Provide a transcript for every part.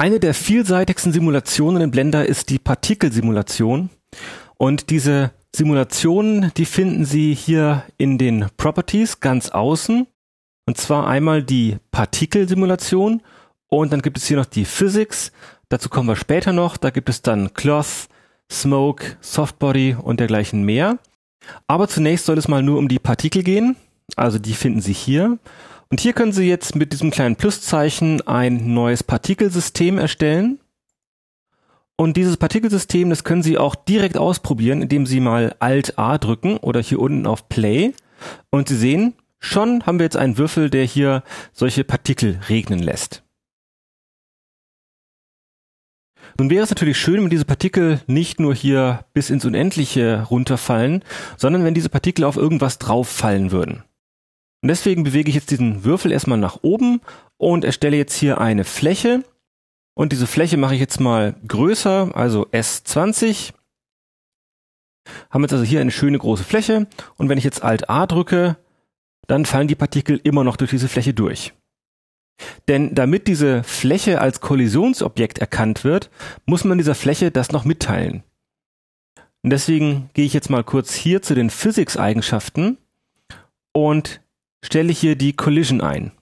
Eine der vielseitigsten Simulationen in Blender ist die Partikelsimulation. Und diese Simulationen, die finden Sie hier in den Properties ganz außen. Und zwar einmal die Partikelsimulation und dann gibt es hier noch die Physics. Dazu kommen wir später noch. Da gibt es dann Cloth, Smoke, Softbody und dergleichen mehr. Aber zunächst soll es mal nur um die Partikel gehen. Also die finden Sie hier. Und hier können Sie jetzt mit diesem kleinen Pluszeichen ein neues Partikelsystem erstellen. Und dieses Partikelsystem, das können Sie auch direkt ausprobieren, indem Sie mal Alt A drücken oder hier unten auf Play. Und Sie sehen, schon haben wir jetzt einen Würfel, der hier solche Partikel regnen lässt. Nun wäre es natürlich schön, wenn diese Partikel nicht nur hier bis ins Unendliche runterfallen, sondern wenn diese Partikel auf irgendwas drauffallen würden. Und deswegen bewege ich jetzt diesen Würfel erstmal nach oben und erstelle jetzt hier eine Fläche. Und diese Fläche mache ich jetzt mal größer, also S20. Haben jetzt also hier eine schöne große Fläche. Und wenn ich jetzt Alt A drücke, dann fallen die Partikel immer noch durch diese Fläche durch. Denn damit diese Fläche als Kollisionsobjekt erkannt wird, muss man dieser Fläche das noch mitteilen. Und deswegen gehe ich jetzt mal kurz hier zu den Physics-Eigenschaften und stelle ich hier die Collision ein.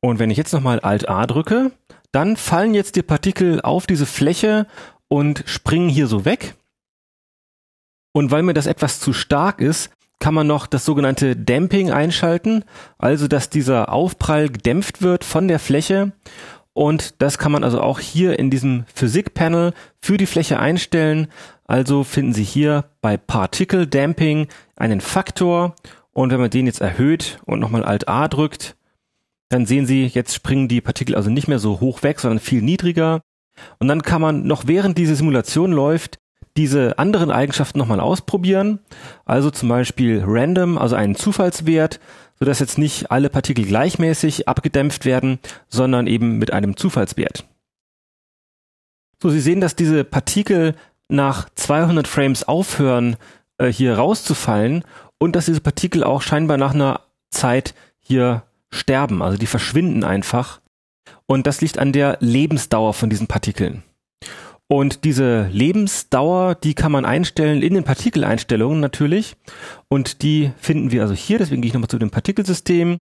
Und wenn ich jetzt nochmal Alt A drücke, dann fallen jetzt die Partikel auf diese Fläche und springen hier so weg. Und weil mir das etwas zu stark ist, kann man noch das sogenannte Damping einschalten, also dass dieser Aufprall gedämpft wird von der Fläche. Und das kann man also auch hier in diesem Physik-Panel für die Fläche einstellen. Also finden Sie hier bei Particle Damping einen Faktor und wenn man den jetzt erhöht und nochmal Alt A drückt, dann sehen Sie, jetzt springen die Partikel also nicht mehr so hoch weg, sondern viel niedriger. Und dann kann man noch während diese Simulation läuft, diese anderen Eigenschaften nochmal ausprobieren. Also zum Beispiel random, also einen Zufallswert, sodass jetzt nicht alle Partikel gleichmäßig abgedämpft werden, sondern eben mit einem Zufallswert. So, Sie sehen, dass diese Partikel nach 200 Frames aufhören, äh, hier rauszufallen und dass diese Partikel auch scheinbar nach einer Zeit hier sterben. Also die verschwinden einfach. Und das liegt an der Lebensdauer von diesen Partikeln. Und diese Lebensdauer, die kann man einstellen in den Partikeleinstellungen natürlich. Und die finden wir also hier. Deswegen gehe ich nochmal zu dem Partikelsystem.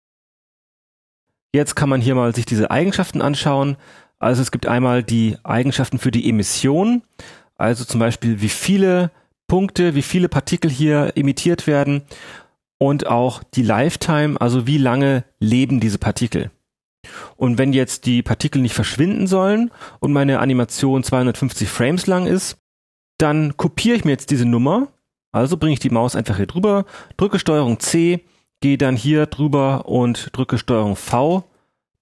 Jetzt kann man hier mal sich diese Eigenschaften anschauen. Also es gibt einmal die Eigenschaften für die Emission. Also zum Beispiel, wie viele Punkte, wie viele Partikel hier emittiert werden und auch die Lifetime, also wie lange leben diese Partikel. Und wenn jetzt die Partikel nicht verschwinden sollen und meine Animation 250 Frames lang ist, dann kopiere ich mir jetzt diese Nummer, also bringe ich die Maus einfach hier drüber, drücke Steuerung C, gehe dann hier drüber und drücke Steuerung V.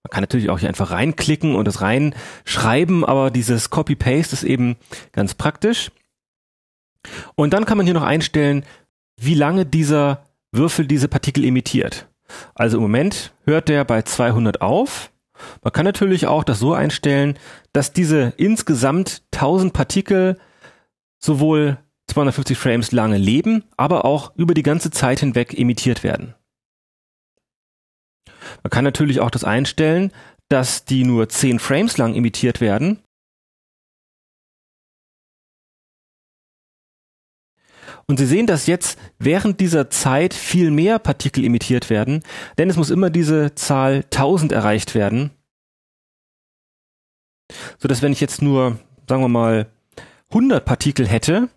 Man kann natürlich auch hier einfach reinklicken und das reinschreiben, aber dieses Copy-Paste ist eben ganz praktisch. Und dann kann man hier noch einstellen, wie lange dieser Würfel diese Partikel emittiert. Also im Moment hört der bei 200 auf. Man kann natürlich auch das so einstellen, dass diese insgesamt 1000 Partikel sowohl 250 Frames lange leben, aber auch über die ganze Zeit hinweg emittiert werden. Man kann natürlich auch das einstellen, dass die nur 10 Frames lang emittiert werden Und Sie sehen, dass jetzt während dieser Zeit viel mehr Partikel emittiert werden, denn es muss immer diese Zahl 1000 erreicht werden. So dass wenn ich jetzt nur, sagen wir mal, 100 Partikel hätte,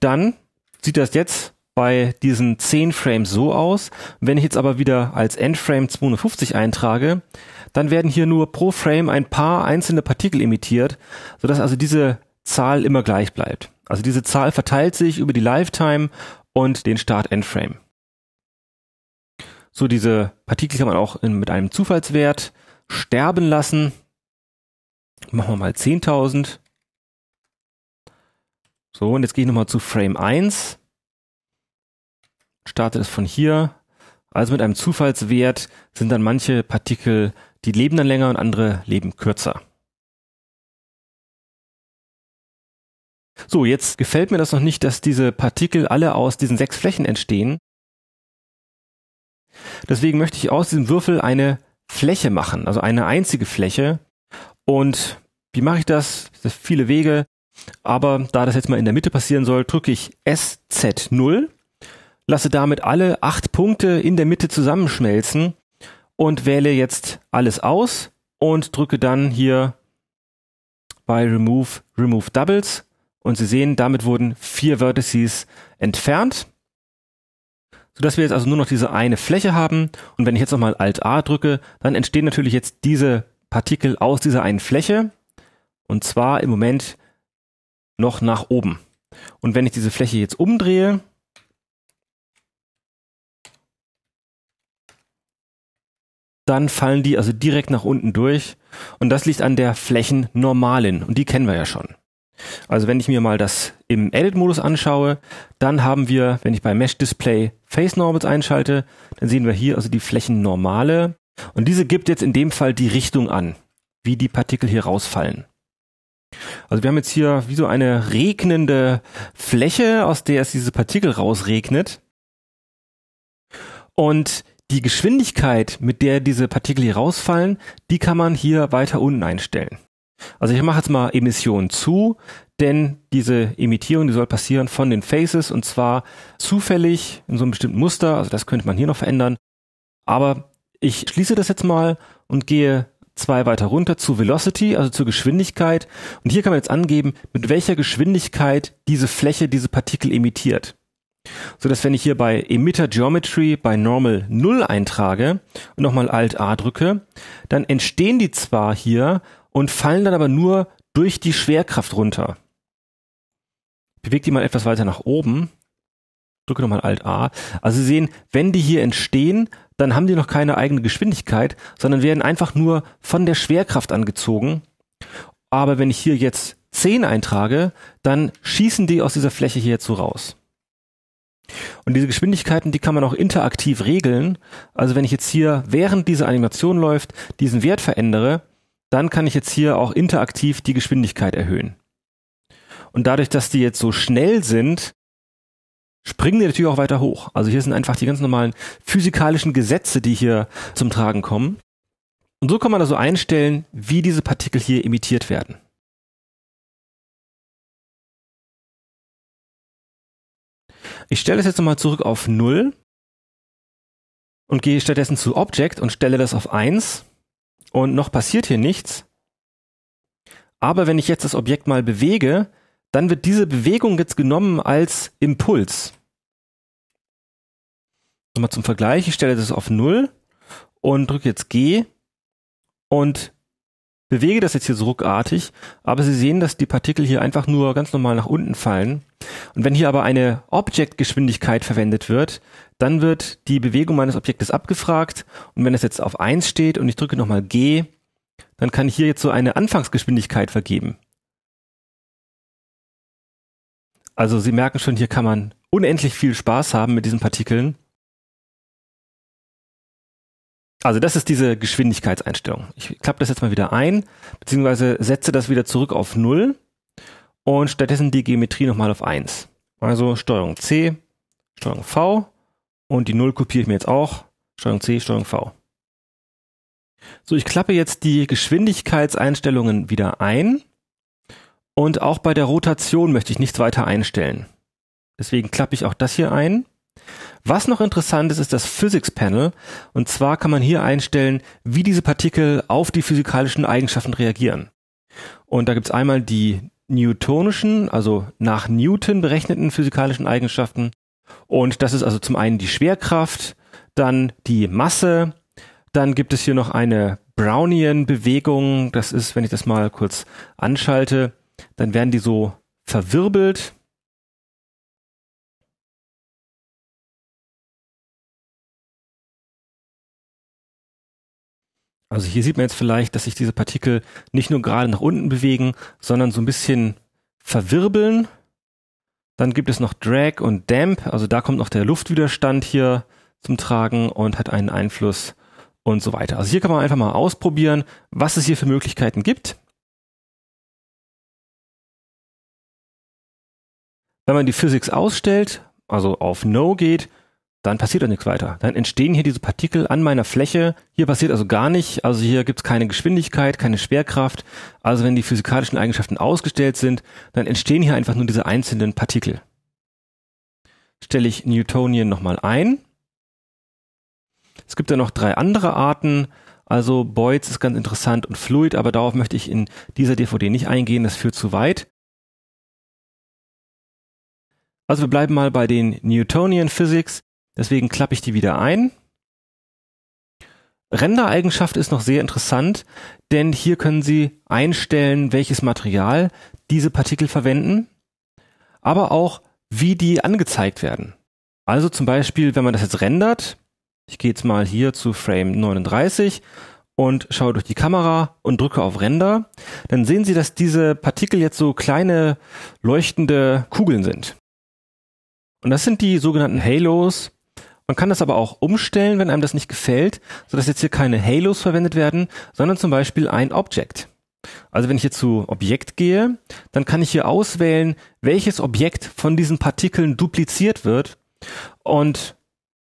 dann sieht das jetzt bei diesen 10 Frames so aus. Wenn ich jetzt aber wieder als Endframe 250 eintrage, dann werden hier nur pro Frame ein paar einzelne Partikel emittiert, sodass also diese Zahl immer gleich bleibt. Also diese Zahl verteilt sich über die Lifetime und den Start-End-Frame. So, diese Partikel kann man auch in, mit einem Zufallswert sterben lassen. Machen wir mal 10.000. So, und jetzt gehe ich nochmal zu Frame 1. Starte das von hier. Also mit einem Zufallswert sind dann manche Partikel, die leben dann länger und andere leben kürzer. So, jetzt gefällt mir das noch nicht, dass diese Partikel alle aus diesen sechs Flächen entstehen. Deswegen möchte ich aus diesem Würfel eine Fläche machen, also eine einzige Fläche. Und wie mache ich das? Das sind viele Wege. Aber da das jetzt mal in der Mitte passieren soll, drücke ich SZ0, lasse damit alle acht Punkte in der Mitte zusammenschmelzen und wähle jetzt alles aus und drücke dann hier bei Remove, Remove Doubles und Sie sehen, damit wurden vier Vertices entfernt, sodass wir jetzt also nur noch diese eine Fläche haben. Und wenn ich jetzt nochmal Alt-A drücke, dann entstehen natürlich jetzt diese Partikel aus dieser einen Fläche. Und zwar im Moment noch nach oben. Und wenn ich diese Fläche jetzt umdrehe, dann fallen die also direkt nach unten durch. Und das liegt an der Flächennormalen. Und die kennen wir ja schon. Also wenn ich mir mal das im Edit-Modus anschaue, dann haben wir, wenn ich bei Mesh Display Face Normals einschalte, dann sehen wir hier also die Flächen normale. Und diese gibt jetzt in dem Fall die Richtung an, wie die Partikel hier rausfallen. Also wir haben jetzt hier wie so eine regnende Fläche, aus der es diese Partikel rausregnet. Und die Geschwindigkeit, mit der diese Partikel hier rausfallen, die kann man hier weiter unten einstellen. Also ich mache jetzt mal Emission zu, denn diese Imitierung, die soll passieren von den Faces und zwar zufällig in so einem bestimmten Muster. Also das könnte man hier noch verändern. Aber ich schließe das jetzt mal und gehe zwei weiter runter zu Velocity, also zur Geschwindigkeit. Und hier kann man jetzt angeben, mit welcher Geschwindigkeit diese Fläche, diese Partikel emittiert. So dass wenn ich hier bei Emitter Geometry bei Normal 0 eintrage und nochmal Alt A drücke, dann entstehen die zwar hier und fallen dann aber nur durch die Schwerkraft runter. Bewegt die mal etwas weiter nach oben. Drücke nochmal Alt A. Also Sie sehen, wenn die hier entstehen, dann haben die noch keine eigene Geschwindigkeit, sondern werden einfach nur von der Schwerkraft angezogen. Aber wenn ich hier jetzt 10 eintrage, dann schießen die aus dieser Fläche hier jetzt so raus. Und diese Geschwindigkeiten, die kann man auch interaktiv regeln. Also wenn ich jetzt hier, während diese Animation läuft, diesen Wert verändere, dann kann ich jetzt hier auch interaktiv die Geschwindigkeit erhöhen. Und dadurch, dass die jetzt so schnell sind, springen die natürlich auch weiter hoch. Also hier sind einfach die ganz normalen physikalischen Gesetze, die hier zum Tragen kommen. Und so kann man also einstellen, wie diese Partikel hier emittiert werden. Ich stelle es jetzt nochmal zurück auf 0 und gehe stattdessen zu Object und stelle das auf 1 und noch passiert hier nichts. Aber wenn ich jetzt das Objekt mal bewege, dann wird diese Bewegung jetzt genommen als Impuls. Nochmal zum Vergleich, ich stelle das auf 0 und drücke jetzt G und bewege das jetzt hier so ruckartig, aber Sie sehen, dass die Partikel hier einfach nur ganz normal nach unten fallen. Und wenn hier aber eine Objektgeschwindigkeit verwendet wird, dann wird die Bewegung meines Objektes abgefragt. Und wenn es jetzt auf 1 steht und ich drücke nochmal G, dann kann ich hier jetzt so eine Anfangsgeschwindigkeit vergeben. Also Sie merken schon, hier kann man unendlich viel Spaß haben mit diesen Partikeln. Also das ist diese Geschwindigkeitseinstellung. Ich klappe das jetzt mal wieder ein, beziehungsweise setze das wieder zurück auf 0 und stattdessen die Geometrie nochmal auf 1. Also Steuerung C, Steuerung V und die 0 kopiere ich mir jetzt auch. Steuerung C, Steuerung V. So, ich klappe jetzt die Geschwindigkeitseinstellungen wieder ein. Und auch bei der Rotation möchte ich nichts weiter einstellen. Deswegen klappe ich auch das hier ein. Was noch interessant ist, ist das Physics Panel. Und zwar kann man hier einstellen, wie diese Partikel auf die physikalischen Eigenschaften reagieren. Und da gibt's einmal die newtonischen, also nach Newton berechneten physikalischen Eigenschaften. Und das ist also zum einen die Schwerkraft, dann die Masse, dann gibt es hier noch eine Brownian-Bewegung. Das ist, wenn ich das mal kurz anschalte, dann werden die so verwirbelt. Also hier sieht man jetzt vielleicht, dass sich diese Partikel nicht nur gerade nach unten bewegen, sondern so ein bisschen verwirbeln. Dann gibt es noch Drag und Damp, also da kommt noch der Luftwiderstand hier zum Tragen und hat einen Einfluss und so weiter. Also hier kann man einfach mal ausprobieren, was es hier für Möglichkeiten gibt. Wenn man die Physics ausstellt, also auf No geht, dann passiert doch nichts weiter. Dann entstehen hier diese Partikel an meiner Fläche. Hier passiert also gar nicht. Also hier gibt es keine Geschwindigkeit, keine Schwerkraft. Also wenn die physikalischen Eigenschaften ausgestellt sind, dann entstehen hier einfach nur diese einzelnen Partikel. Stelle ich Newtonian nochmal ein. Es gibt ja noch drei andere Arten. Also Boyds ist ganz interessant und Fluid, aber darauf möchte ich in dieser DVD nicht eingehen, das führt zu weit. Also wir bleiben mal bei den Newtonian Physics. Deswegen klappe ich die wieder ein. Rendereigenschaft ist noch sehr interessant, denn hier können Sie einstellen, welches Material diese Partikel verwenden, aber auch wie die angezeigt werden. Also zum Beispiel, wenn man das jetzt rendert, ich gehe jetzt mal hier zu Frame 39 und schaue durch die Kamera und drücke auf Render, dann sehen Sie, dass diese Partikel jetzt so kleine leuchtende Kugeln sind. Und das sind die sogenannten Halos, man kann das aber auch umstellen, wenn einem das nicht gefällt, sodass jetzt hier keine Halos verwendet werden, sondern zum Beispiel ein Object. Also wenn ich jetzt zu Objekt gehe, dann kann ich hier auswählen, welches Objekt von diesen Partikeln dupliziert wird. Und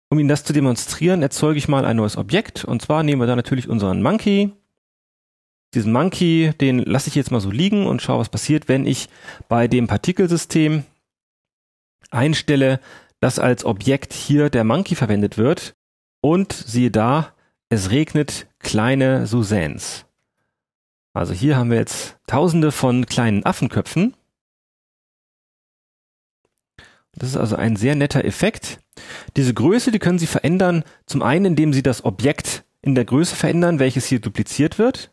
um Ihnen das zu demonstrieren, erzeuge ich mal ein neues Objekt. Und zwar nehmen wir da natürlich unseren Monkey. Diesen Monkey, den lasse ich jetzt mal so liegen und schaue, was passiert, wenn ich bei dem Partikelsystem einstelle, dass als Objekt hier der Monkey verwendet wird. Und siehe da, es regnet kleine Susans. Also hier haben wir jetzt tausende von kleinen Affenköpfen. Das ist also ein sehr netter Effekt. Diese Größe, die können Sie verändern, zum einen, indem Sie das Objekt in der Größe verändern, welches hier dupliziert wird.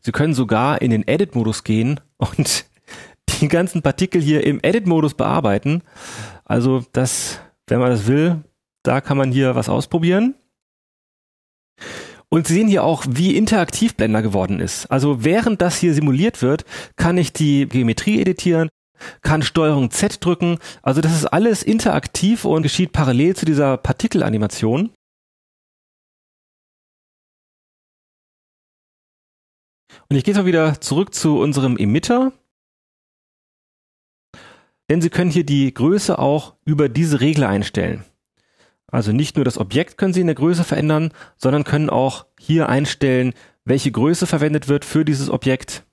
Sie können sogar in den Edit-Modus gehen und die ganzen Partikel hier im Edit-Modus bearbeiten. Also das, wenn man das will, da kann man hier was ausprobieren. Und Sie sehen hier auch, wie interaktiv Blender geworden ist. Also während das hier simuliert wird, kann ich die Geometrie editieren, kann Steuerung Z drücken. Also das ist alles interaktiv und geschieht parallel zu dieser Partikelanimation. Und ich gehe jetzt mal wieder zurück zu unserem Emitter. Denn Sie können hier die Größe auch über diese Regler einstellen. Also nicht nur das Objekt können Sie in der Größe verändern, sondern können auch hier einstellen, welche Größe verwendet wird für dieses Objekt.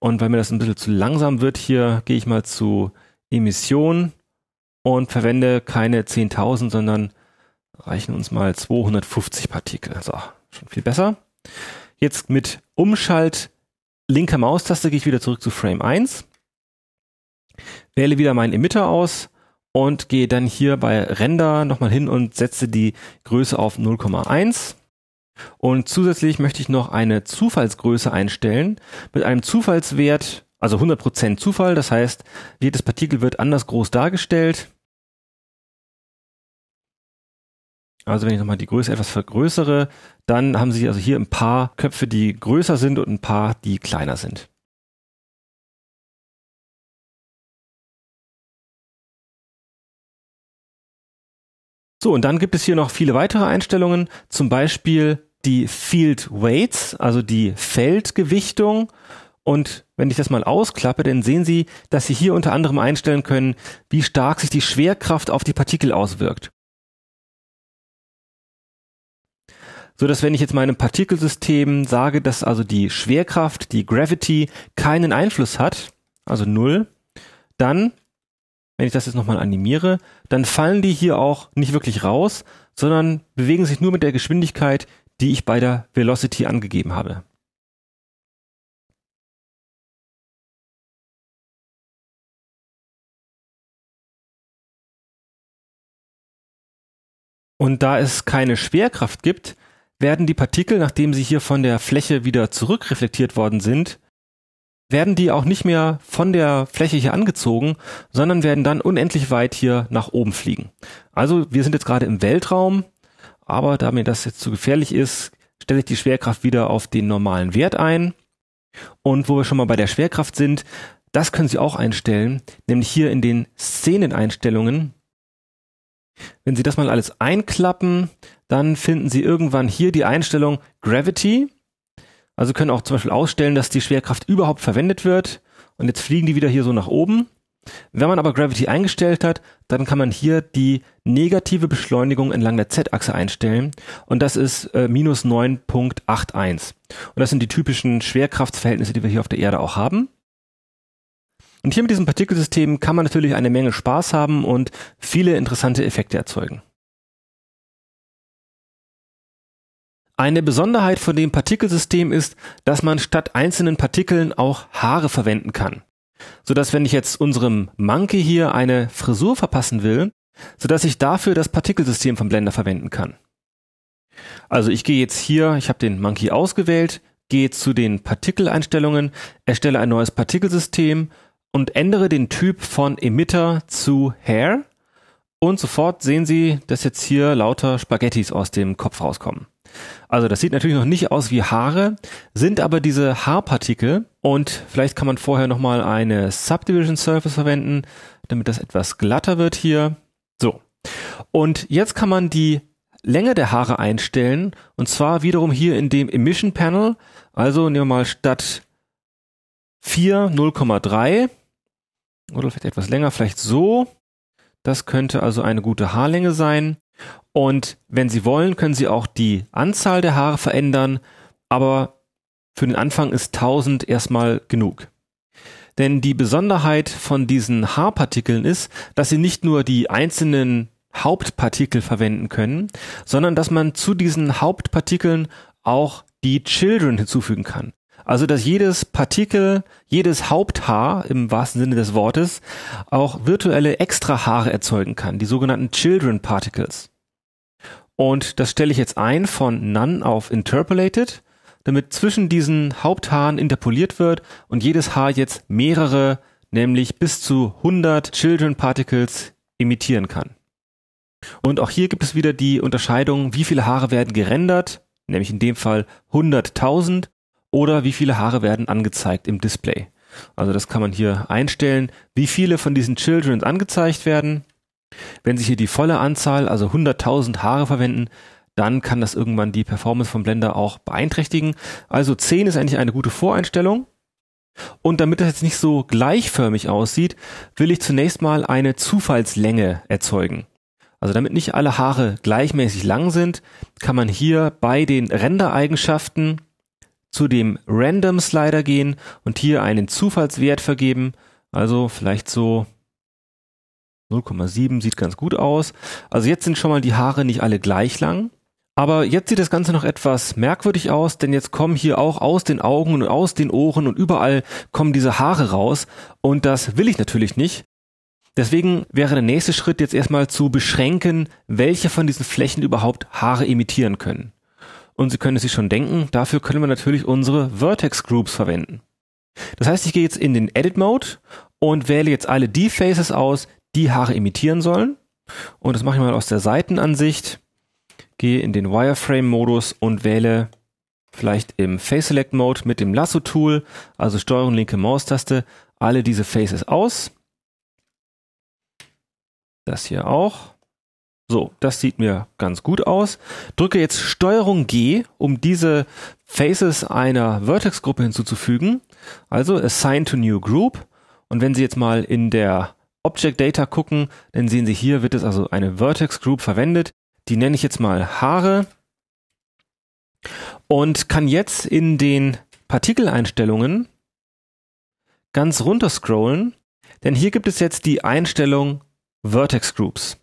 Und weil mir das ein bisschen zu langsam wird, hier gehe ich mal zu Emission und verwende keine 10.000, sondern reichen uns mal 250 Partikel. So, schon viel besser. Jetzt mit Umschalt linker Maustaste gehe ich wieder zurück zu Frame 1 wähle wieder meinen Emitter aus und gehe dann hier bei Render nochmal hin und setze die Größe auf 0,1. Und zusätzlich möchte ich noch eine Zufallsgröße einstellen mit einem Zufallswert, also 100% Zufall. Das heißt, jedes Partikel wird anders groß dargestellt. Also wenn ich nochmal die Größe etwas vergrößere, dann haben Sie also hier ein paar Köpfe, die größer sind und ein paar, die kleiner sind. So, und dann gibt es hier noch viele weitere Einstellungen, zum Beispiel die Field Weights, also die Feldgewichtung. Und wenn ich das mal ausklappe, dann sehen Sie, dass Sie hier unter anderem einstellen können, wie stark sich die Schwerkraft auf die Partikel auswirkt. so dass wenn ich jetzt meinem Partikelsystem sage, dass also die Schwerkraft, die Gravity keinen Einfluss hat, also null, dann wenn ich das jetzt nochmal animiere, dann fallen die hier auch nicht wirklich raus, sondern bewegen sich nur mit der Geschwindigkeit, die ich bei der Velocity angegeben habe. Und da es keine Schwerkraft gibt, werden die Partikel, nachdem sie hier von der Fläche wieder zurückreflektiert worden sind, werden die auch nicht mehr von der Fläche hier angezogen, sondern werden dann unendlich weit hier nach oben fliegen. Also wir sind jetzt gerade im Weltraum, aber da mir das jetzt zu gefährlich ist, stelle ich die Schwerkraft wieder auf den normalen Wert ein. Und wo wir schon mal bei der Schwerkraft sind, das können Sie auch einstellen, nämlich hier in den Szeneneinstellungen. Wenn Sie das mal alles einklappen, dann finden Sie irgendwann hier die Einstellung Gravity. Also können auch zum Beispiel ausstellen, dass die Schwerkraft überhaupt verwendet wird. Und jetzt fliegen die wieder hier so nach oben. Wenn man aber Gravity eingestellt hat, dann kann man hier die negative Beschleunigung entlang der Z-Achse einstellen und das ist äh, minus 9.81. Und das sind die typischen Schwerkraftverhältnisse, die wir hier auf der Erde auch haben. Und hier mit diesem Partikelsystem kann man natürlich eine Menge Spaß haben und viele interessante Effekte erzeugen. Eine Besonderheit von dem Partikelsystem ist, dass man statt einzelnen Partikeln auch Haare verwenden kann. Sodass wenn ich jetzt unserem Monkey hier eine Frisur verpassen will, sodass ich dafür das Partikelsystem vom Blender verwenden kann. Also ich gehe jetzt hier, ich habe den Monkey ausgewählt, gehe zu den Partikeleinstellungen, erstelle ein neues Partikelsystem und ändere den Typ von Emitter zu Hair. Und sofort sehen Sie, dass jetzt hier lauter Spaghettis aus dem Kopf rauskommen. Also das sieht natürlich noch nicht aus wie Haare, sind aber diese Haarpartikel und vielleicht kann man vorher nochmal eine Subdivision Surface verwenden, damit das etwas glatter wird hier. So. Und jetzt kann man die Länge der Haare einstellen und zwar wiederum hier in dem Emission Panel. Also nehmen wir mal statt 4 0,3 oder vielleicht etwas länger, vielleicht so. Das könnte also eine gute Haarlänge sein. Und wenn Sie wollen, können Sie auch die Anzahl der Haare verändern, aber für den Anfang ist 1000 erstmal genug. Denn die Besonderheit von diesen Haarpartikeln ist, dass sie nicht nur die einzelnen Hauptpartikel verwenden können, sondern dass man zu diesen Hauptpartikeln auch die Children hinzufügen kann. Also, dass jedes Partikel, jedes Haupthaar im wahrsten Sinne des Wortes auch virtuelle Extrahaare erzeugen kann, die sogenannten Children Particles. Und das stelle ich jetzt ein von None auf Interpolated, damit zwischen diesen Haupthaaren interpoliert wird und jedes Haar jetzt mehrere, nämlich bis zu 100 Children Particles imitieren kann. Und auch hier gibt es wieder die Unterscheidung, wie viele Haare werden gerendert, nämlich in dem Fall 100.000 oder wie viele Haare werden angezeigt im Display. Also das kann man hier einstellen, wie viele von diesen Children angezeigt werden. Wenn Sie hier die volle Anzahl, also 100.000 Haare verwenden, dann kann das irgendwann die Performance von Blender auch beeinträchtigen. Also 10 ist eigentlich eine gute Voreinstellung. Und damit das jetzt nicht so gleichförmig aussieht, will ich zunächst mal eine Zufallslänge erzeugen. Also damit nicht alle Haare gleichmäßig lang sind, kann man hier bei den Rendereigenschaften zu dem Random Slider gehen und hier einen Zufallswert vergeben. Also vielleicht so 0,7 sieht ganz gut aus. Also jetzt sind schon mal die Haare nicht alle gleich lang. Aber jetzt sieht das Ganze noch etwas merkwürdig aus, denn jetzt kommen hier auch aus den Augen und aus den Ohren und überall kommen diese Haare raus. Und das will ich natürlich nicht. Deswegen wäre der nächste Schritt jetzt erstmal zu beschränken, welche von diesen Flächen überhaupt Haare imitieren können. Und Sie können es sich schon denken, dafür können wir natürlich unsere Vertex Groups verwenden. Das heißt, ich gehe jetzt in den Edit Mode und wähle jetzt alle die Faces aus, die Haare imitieren sollen. Und das mache ich mal aus der Seitenansicht. Gehe in den Wireframe Modus und wähle vielleicht im Face Select Mode mit dem Lasso Tool, also Steuerung linke Maustaste, alle diese Faces aus. Das hier auch. So, das sieht mir ganz gut aus. Drücke jetzt Steuerung G, um diese Faces einer Vertex-Gruppe hinzuzufügen. Also Assign to New Group. Und wenn Sie jetzt mal in der Object Data gucken, dann sehen Sie hier wird es also eine Vertex Group verwendet. Die nenne ich jetzt mal Haare und kann jetzt in den Partikeleinstellungen ganz runter scrollen, denn hier gibt es jetzt die Einstellung Vertex Groups.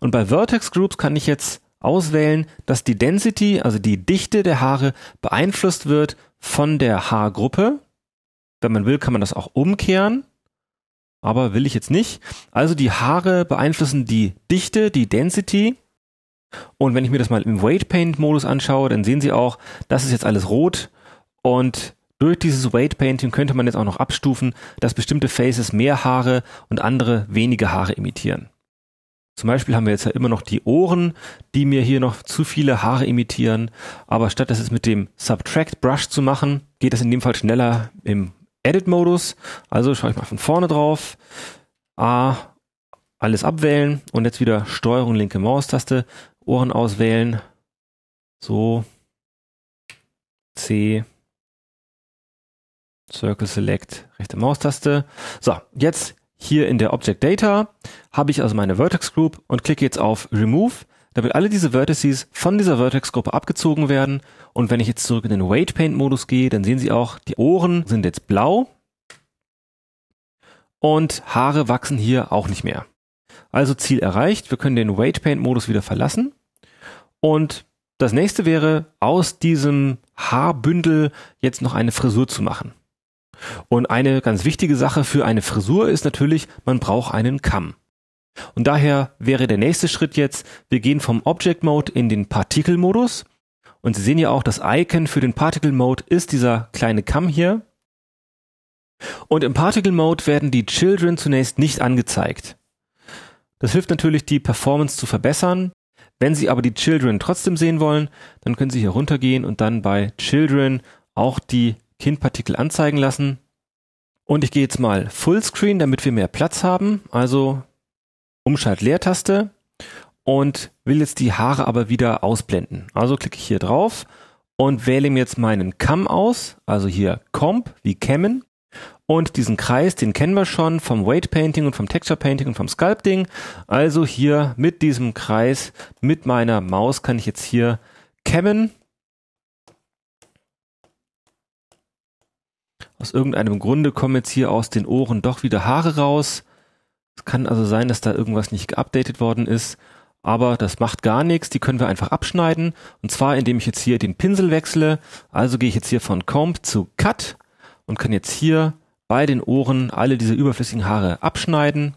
Und bei Vertex Groups kann ich jetzt auswählen, dass die Density, also die Dichte der Haare, beeinflusst wird von der Haargruppe. Wenn man will, kann man das auch umkehren. Aber will ich jetzt nicht. Also die Haare beeinflussen die Dichte, die Density. Und wenn ich mir das mal im Weight Paint Modus anschaue, dann sehen Sie auch, das ist jetzt alles rot. Und durch dieses Weight Painting könnte man jetzt auch noch abstufen, dass bestimmte Faces mehr Haare und andere weniger Haare imitieren. Zum Beispiel haben wir jetzt ja immer noch die Ohren, die mir hier noch zu viele Haare imitieren. Aber statt das jetzt mit dem Subtract Brush zu machen, geht das in dem Fall schneller im Edit-Modus. Also schaue ich mal von vorne drauf. A, alles abwählen und jetzt wieder Steuerung linke Maustaste, Ohren auswählen. So. C. Circle Select, rechte Maustaste. So, jetzt hier in der Object Data habe ich also meine Vertex Group und klicke jetzt auf Remove, damit alle diese Vertices von dieser Vertex-Gruppe abgezogen werden. Und wenn ich jetzt zurück in den Weight Paint Modus gehe, dann sehen Sie auch, die Ohren sind jetzt blau und Haare wachsen hier auch nicht mehr. Also Ziel erreicht. Wir können den Weight Paint Modus wieder verlassen. Und das nächste wäre, aus diesem Haarbündel jetzt noch eine Frisur zu machen. Und eine ganz wichtige Sache für eine Frisur ist natürlich, man braucht einen Kamm. Und daher wäre der nächste Schritt jetzt, wir gehen vom Object Mode in den Partikel Modus. Und Sie sehen ja auch, das Icon für den Particle Mode ist dieser kleine Kamm hier. Und im Particle Mode werden die Children zunächst nicht angezeigt. Das hilft natürlich, die Performance zu verbessern. Wenn Sie aber die Children trotzdem sehen wollen, dann können Sie hier runtergehen und dann bei Children auch die Kindpartikel anzeigen lassen. Und ich gehe jetzt mal Fullscreen, damit wir mehr Platz haben. Also Umschalt-Leertaste und will jetzt die Haare aber wieder ausblenden. Also klicke ich hier drauf und wähle mir jetzt meinen Kamm aus, also hier Comp wie Kämmen. Und diesen Kreis, den kennen wir schon vom Weight Painting und vom Texture Painting und vom Sculpting. Also hier mit diesem Kreis, mit meiner Maus kann ich jetzt hier kämmen Aus irgendeinem Grunde kommen jetzt hier aus den Ohren doch wieder Haare raus. Es kann also sein, dass da irgendwas nicht geupdatet worden ist. Aber das macht gar nichts, die können wir einfach abschneiden. Und zwar, indem ich jetzt hier den Pinsel wechsle. Also gehe ich jetzt hier von Comp zu Cut und kann jetzt hier bei den Ohren alle diese überflüssigen Haare abschneiden.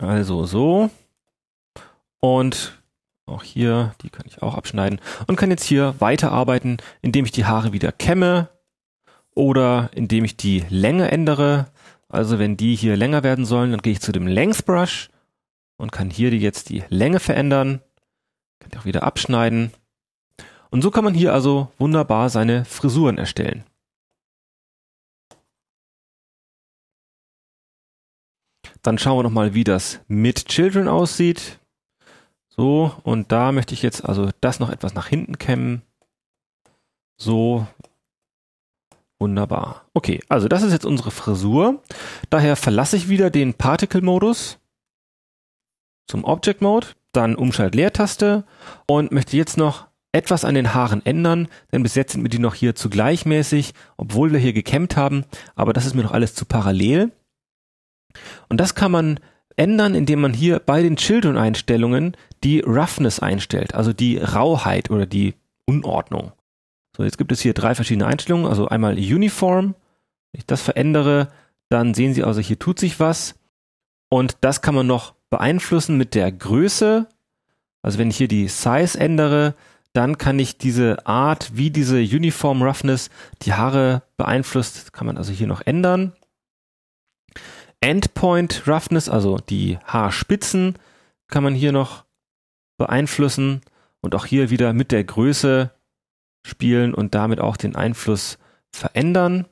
Also so. Und auch hier, die kann ich auch abschneiden. Und kann jetzt hier weiterarbeiten, indem ich die Haare wieder kämme oder indem ich die Länge ändere. Also wenn die hier länger werden sollen, dann gehe ich zu dem Length Brush und kann hier jetzt die Länge verändern. Kann die auch wieder abschneiden. Und so kann man hier also wunderbar seine Frisuren erstellen. Dann schauen wir nochmal, wie das mit Children aussieht. So, und da möchte ich jetzt also das noch etwas nach hinten kämmen. So. Wunderbar. Okay, also das ist jetzt unsere Frisur. Daher verlasse ich wieder den Particle-Modus zum Object-Mode, dann Umschalt-Leertaste und möchte jetzt noch etwas an den Haaren ändern, denn bis jetzt sind mir die noch hier zu gleichmäßig, obwohl wir hier gekämmt haben, aber das ist mir noch alles zu parallel. Und das kann man ändern, indem man hier bei den Children-Einstellungen die Roughness einstellt, also die Rauheit oder die Unordnung. So, jetzt gibt es hier drei verschiedene Einstellungen, also einmal Uniform. Wenn ich das verändere, dann sehen Sie also, hier tut sich was. Und das kann man noch beeinflussen mit der Größe. Also wenn ich hier die Size ändere, dann kann ich diese Art, wie diese Uniform Roughness die Haare beeinflusst, kann man also hier noch ändern. Endpoint Roughness, also die Haarspitzen, kann man hier noch beeinflussen und auch hier wieder mit der Größe spielen und damit auch den Einfluss verändern.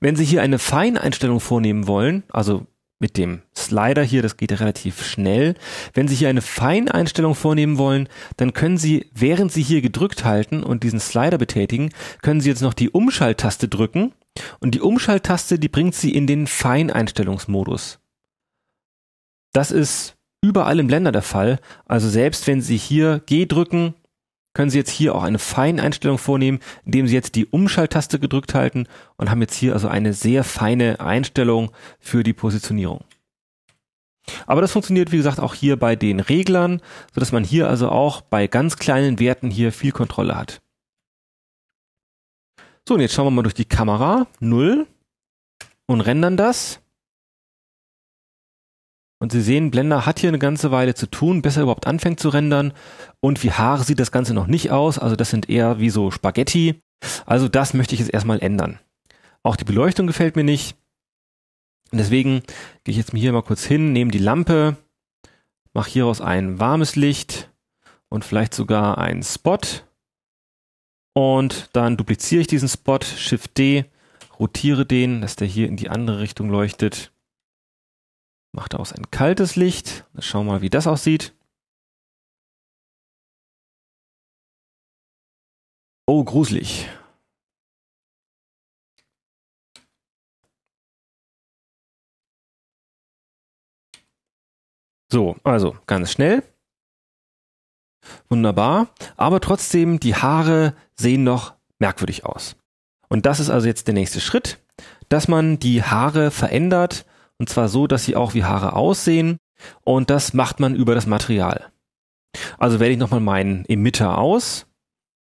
Wenn Sie hier eine Feineinstellung vornehmen wollen, also mit dem Slider hier, das geht relativ schnell. Wenn Sie hier eine Feineinstellung vornehmen wollen, dann können Sie, während Sie hier gedrückt halten und diesen Slider betätigen, können Sie jetzt noch die Umschalttaste drücken und die Umschalttaste, die bringt sie in den Feineinstellungsmodus. Das ist überall im Blender der Fall. Also selbst wenn Sie hier G drücken, können Sie jetzt hier auch eine Feineinstellung vornehmen, indem Sie jetzt die Umschalttaste gedrückt halten und haben jetzt hier also eine sehr feine Einstellung für die Positionierung. Aber das funktioniert, wie gesagt, auch hier bei den Reglern, sodass man hier also auch bei ganz kleinen Werten hier viel Kontrolle hat. So, und jetzt schauen wir mal durch die Kamera. Null. Und rendern das. Und Sie sehen, Blender hat hier eine ganze Weile zu tun, bis er überhaupt anfängt zu rendern. Und wie Haare sieht das Ganze noch nicht aus. Also das sind eher wie so Spaghetti. Also das möchte ich jetzt erstmal ändern. Auch die Beleuchtung gefällt mir nicht. Und deswegen gehe ich jetzt hier mal kurz hin, nehme die Lampe, mache hieraus ein warmes Licht und vielleicht sogar einen Spot. Und dann dupliziere ich diesen Spot, Shift D, rotiere den, dass der hier in die andere Richtung leuchtet. Mache daraus ein kaltes Licht. schauen wir mal, wie das aussieht. Oh, gruselig. So, also ganz schnell wunderbar, aber trotzdem die Haare sehen noch merkwürdig aus. Und das ist also jetzt der nächste Schritt, dass man die Haare verändert und zwar so, dass sie auch wie Haare aussehen und das macht man über das Material. Also wähle ich nochmal meinen Emitter aus,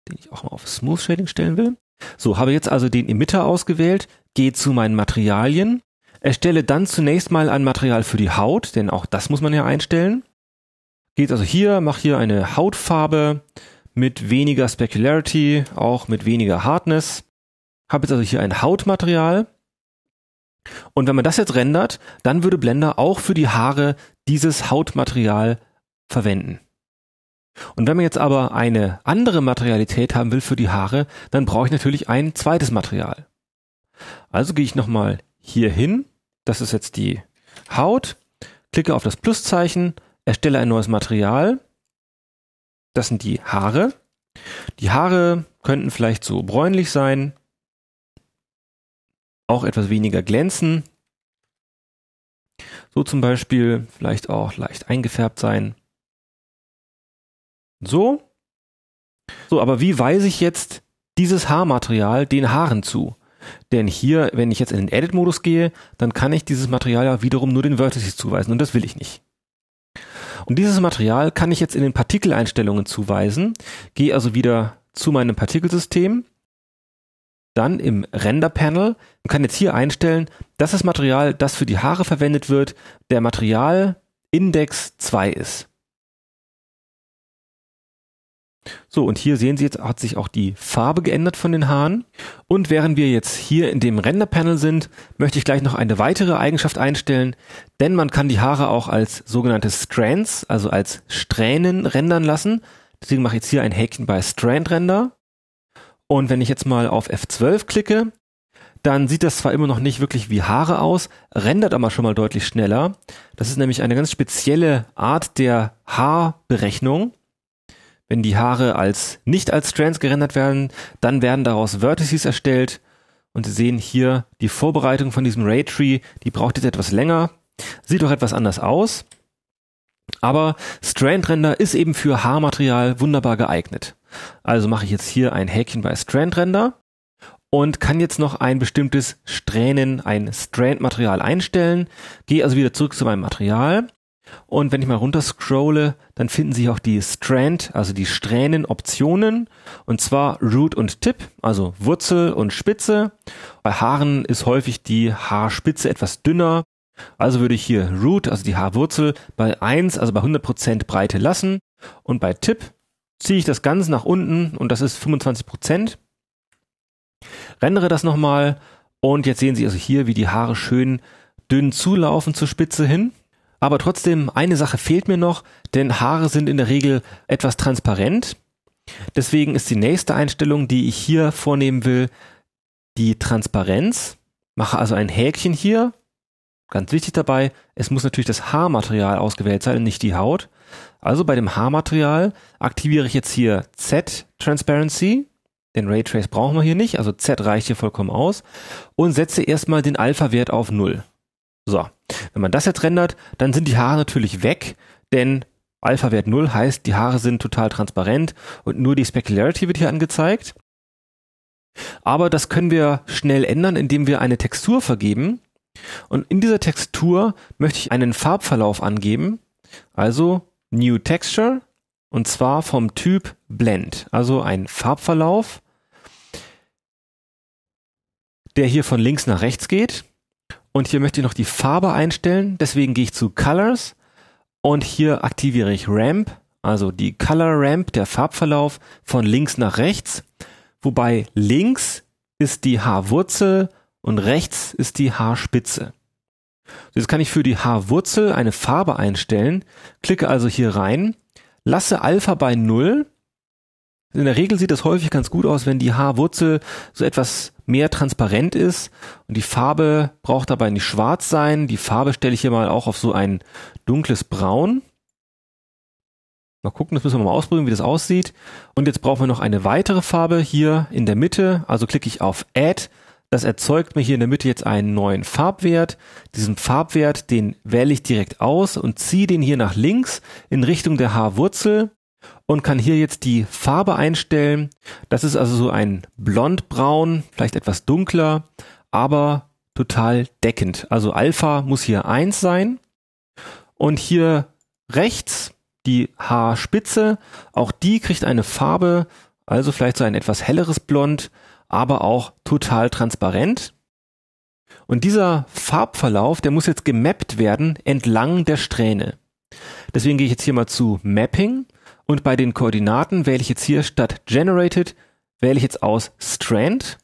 den ich auch mal auf Smooth Shading stellen will. So, habe jetzt also den Emitter ausgewählt, gehe zu meinen Materialien, erstelle dann zunächst mal ein Material für die Haut, denn auch das muss man ja einstellen geht also hier, mach hier eine Hautfarbe mit weniger Specularity, auch mit weniger Hardness. Habe jetzt also hier ein Hautmaterial. Und wenn man das jetzt rendert, dann würde Blender auch für die Haare dieses Hautmaterial verwenden. Und wenn man jetzt aber eine andere Materialität haben will für die Haare, dann brauche ich natürlich ein zweites Material. Also gehe ich nochmal hier hin. Das ist jetzt die Haut. Klicke auf das Pluszeichen, erstelle ein neues Material. Das sind die Haare. Die Haare könnten vielleicht so bräunlich sein, auch etwas weniger glänzen. So zum Beispiel vielleicht auch leicht eingefärbt sein. So. So, aber wie weise ich jetzt dieses Haarmaterial den Haaren zu? Denn hier, wenn ich jetzt in den Edit-Modus gehe, dann kann ich dieses Material ja wiederum nur den Vertices zuweisen und das will ich nicht. Und dieses Material kann ich jetzt in den Partikeleinstellungen zuweisen, gehe also wieder zu meinem Partikelsystem, dann im Render-Panel und kann jetzt hier einstellen, dass das Material, das für die Haare verwendet wird, der Materialindex 2 ist. So, und hier sehen Sie jetzt, hat sich auch die Farbe geändert von den Haaren. Und während wir jetzt hier in dem Render-Panel sind, möchte ich gleich noch eine weitere Eigenschaft einstellen, denn man kann die Haare auch als sogenannte Strands, also als Strähnen rendern lassen. Deswegen mache ich jetzt hier ein Häkchen bei Strand Render. Und wenn ich jetzt mal auf F12 klicke, dann sieht das zwar immer noch nicht wirklich wie Haare aus, rendert aber schon mal deutlich schneller. Das ist nämlich eine ganz spezielle Art der Haarberechnung. Wenn die Haare als nicht als Strands gerendert werden, dann werden daraus Vertices erstellt. Und Sie sehen hier die Vorbereitung von diesem Raytree. Die braucht jetzt etwas länger. Sieht doch etwas anders aus. Aber Strand Render ist eben für Haarmaterial wunderbar geeignet. Also mache ich jetzt hier ein Häkchen bei Strand Render und kann jetzt noch ein bestimmtes Strähnen, ein Strand-Material einstellen. Gehe also wieder zurück zu meinem Material und wenn ich mal runterscrolle, dann finden sich auch die Strand, also die Strähnen Optionen. Und zwar Root und Tip, also Wurzel und Spitze. Bei Haaren ist häufig die Haarspitze etwas dünner. Also würde ich hier Root, also die Haarwurzel, bei 1, also bei 100% Breite lassen. Und bei Tip ziehe ich das Ganze nach unten und das ist 25%. Rendere das nochmal und jetzt sehen Sie also hier, wie die Haare schön dünn zulaufen zur Spitze hin. Aber trotzdem, eine Sache fehlt mir noch, denn Haare sind in der Regel etwas transparent. Deswegen ist die nächste Einstellung, die ich hier vornehmen will, die Transparenz. Mache also ein Häkchen hier. Ganz wichtig dabei, es muss natürlich das Haarmaterial ausgewählt sein, nicht die Haut. Also bei dem Haarmaterial aktiviere ich jetzt hier Z Transparency. Den Raytrace brauchen wir hier nicht, also Z reicht hier vollkommen aus. Und setze erstmal den Alpha-Wert auf 0. So, wenn man das jetzt rendert, dann sind die Haare natürlich weg, denn Alpha-Wert 0 heißt, die Haare sind total transparent und nur die Specularity wird hier angezeigt. Aber das können wir schnell ändern, indem wir eine Textur vergeben. Und in dieser Textur möchte ich einen Farbverlauf angeben. Also New Texture und zwar vom Typ Blend, also ein Farbverlauf, der hier von links nach rechts geht. Und hier möchte ich noch die Farbe einstellen. Deswegen gehe ich zu Colors und hier aktiviere ich Ramp, also die Color Ramp, der Farbverlauf von links nach rechts. Wobei links ist die Haarwurzel und rechts ist die Haarspitze. Jetzt kann ich für die Haarwurzel eine Farbe einstellen, klicke also hier rein, lasse Alpha bei 0 in der Regel sieht es häufig ganz gut aus, wenn die Haarwurzel so etwas mehr transparent ist und die Farbe braucht dabei nicht schwarz sein. Die Farbe stelle ich hier mal auch auf so ein dunkles Braun. Mal gucken, das müssen wir mal ausprobieren, wie das aussieht. Und jetzt brauchen wir noch eine weitere Farbe hier in der Mitte. Also klicke ich auf Add. Das erzeugt mir hier in der Mitte jetzt einen neuen Farbwert. Diesen Farbwert, den wähle ich direkt aus und ziehe den hier nach links in Richtung der Haarwurzel und kann hier jetzt die Farbe einstellen. Das ist also so ein blondbraun, vielleicht etwas dunkler, aber total deckend. Also Alpha muss hier eins sein. Und hier rechts die Haarspitze, auch die kriegt eine Farbe, also vielleicht so ein etwas helleres Blond, aber auch total transparent. Und dieser Farbverlauf, der muss jetzt gemappt werden entlang der Strähne. Deswegen gehe ich jetzt hier mal zu Mapping und bei den Koordinaten wähle ich jetzt hier statt Generated, wähle ich jetzt aus Strand.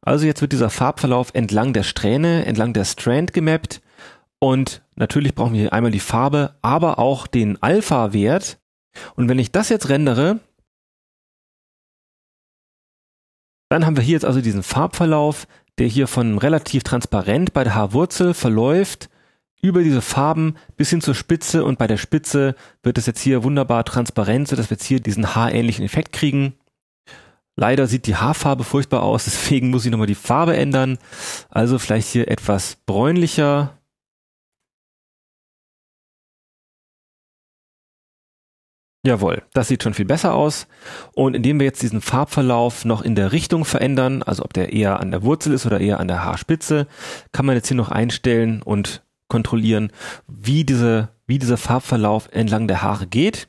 Also jetzt wird dieser Farbverlauf entlang der Strähne, entlang der Strand gemappt. Und natürlich brauchen wir hier einmal die Farbe, aber auch den Alpha-Wert. Und wenn ich das jetzt rendere, dann haben wir hier jetzt also diesen Farbverlauf, der hier von relativ transparent bei der Haarwurzel verläuft über diese Farben bis hin zur Spitze und bei der Spitze wird es jetzt hier wunderbar transparent, sodass wir jetzt hier diesen haarähnlichen Effekt kriegen. Leider sieht die Haarfarbe furchtbar aus, deswegen muss ich nochmal die Farbe ändern. Also vielleicht hier etwas bräunlicher. Jawohl, das sieht schon viel besser aus. Und indem wir jetzt diesen Farbverlauf noch in der Richtung verändern, also ob der eher an der Wurzel ist oder eher an der Haarspitze, kann man jetzt hier noch einstellen und kontrollieren, wie, diese, wie dieser Farbverlauf entlang der Haare geht.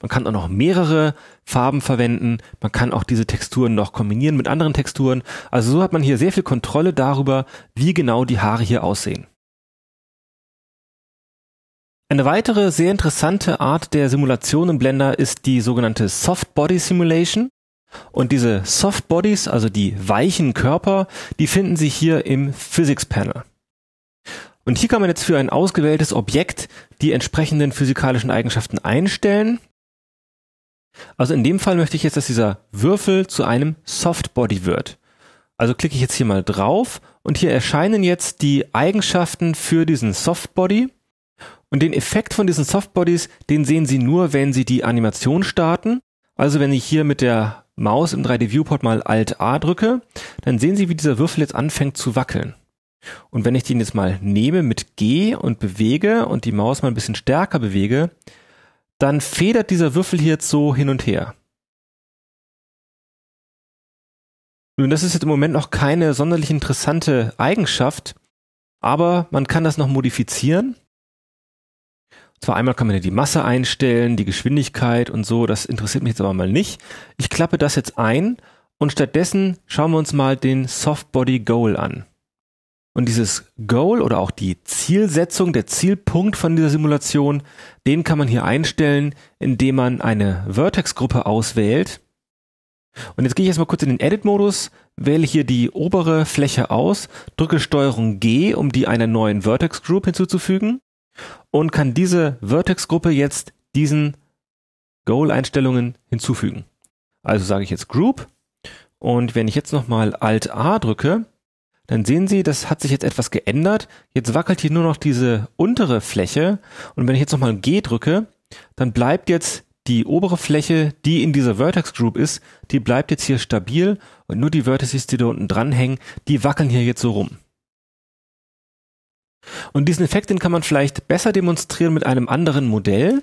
Man kann auch noch mehrere Farben verwenden. Man kann auch diese Texturen noch kombinieren mit anderen Texturen. Also so hat man hier sehr viel Kontrolle darüber, wie genau die Haare hier aussehen. Eine weitere sehr interessante Art der Simulation im Blender ist die sogenannte Soft Body Simulation. Und diese Soft Bodies, also die weichen Körper, die finden sich hier im Physics Panel. Und hier kann man jetzt für ein ausgewähltes Objekt die entsprechenden physikalischen Eigenschaften einstellen. Also in dem Fall möchte ich jetzt, dass dieser Würfel zu einem Softbody wird. Also klicke ich jetzt hier mal drauf und hier erscheinen jetzt die Eigenschaften für diesen Softbody. Und den Effekt von diesen Softbodies, den sehen Sie nur, wenn Sie die Animation starten. Also wenn ich hier mit der Maus im 3D-Viewport mal Alt A drücke, dann sehen Sie, wie dieser Würfel jetzt anfängt zu wackeln. Und wenn ich den jetzt mal nehme mit G und bewege und die Maus mal ein bisschen stärker bewege, dann federt dieser Würfel hier jetzt so hin und her. Nun, das ist jetzt im Moment noch keine sonderlich interessante Eigenschaft, aber man kann das noch modifizieren. Und zwar einmal kann man hier die Masse einstellen, die Geschwindigkeit und so, das interessiert mich jetzt aber mal nicht. Ich klappe das jetzt ein und stattdessen schauen wir uns mal den Softbody Goal an. Und dieses Goal oder auch die Zielsetzung, der Zielpunkt von dieser Simulation, den kann man hier einstellen, indem man eine Vertex-Gruppe auswählt. Und jetzt gehe ich erstmal kurz in den Edit-Modus, wähle hier die obere Fläche aus, drücke Steuerung G, um die einer neuen Vertex-Group hinzuzufügen und kann diese Vertex-Gruppe jetzt diesen Goal-Einstellungen hinzufügen. Also sage ich jetzt Group und wenn ich jetzt nochmal Alt A drücke, dann sehen Sie, das hat sich jetzt etwas geändert. Jetzt wackelt hier nur noch diese untere Fläche. Und wenn ich jetzt nochmal G drücke, dann bleibt jetzt die obere Fläche, die in dieser Vertex Group ist, die bleibt jetzt hier stabil und nur die Vertices, die da unten dranhängen, die wackeln hier jetzt so rum. Und diesen Effekt, den kann man vielleicht besser demonstrieren mit einem anderen Modell.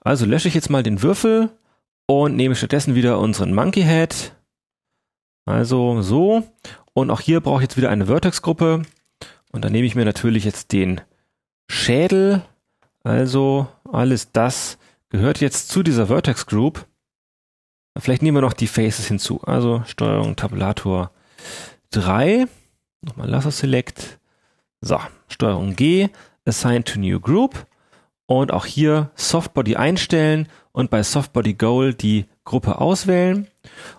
Also lösche ich jetzt mal den Würfel und nehme stattdessen wieder unseren Monkey Head also so. Und auch hier brauche ich jetzt wieder eine Vertex-Gruppe. Und dann nehme ich mir natürlich jetzt den Schädel. Also alles das gehört jetzt zu dieser Vertex Group. Vielleicht nehmen wir noch die Faces hinzu. Also Steuerung Tabulator 3. Nochmal Lasso Select. So, Steuerung G, Assign to New Group. Und auch hier Softbody einstellen und bei Softbody Goal die Gruppe auswählen.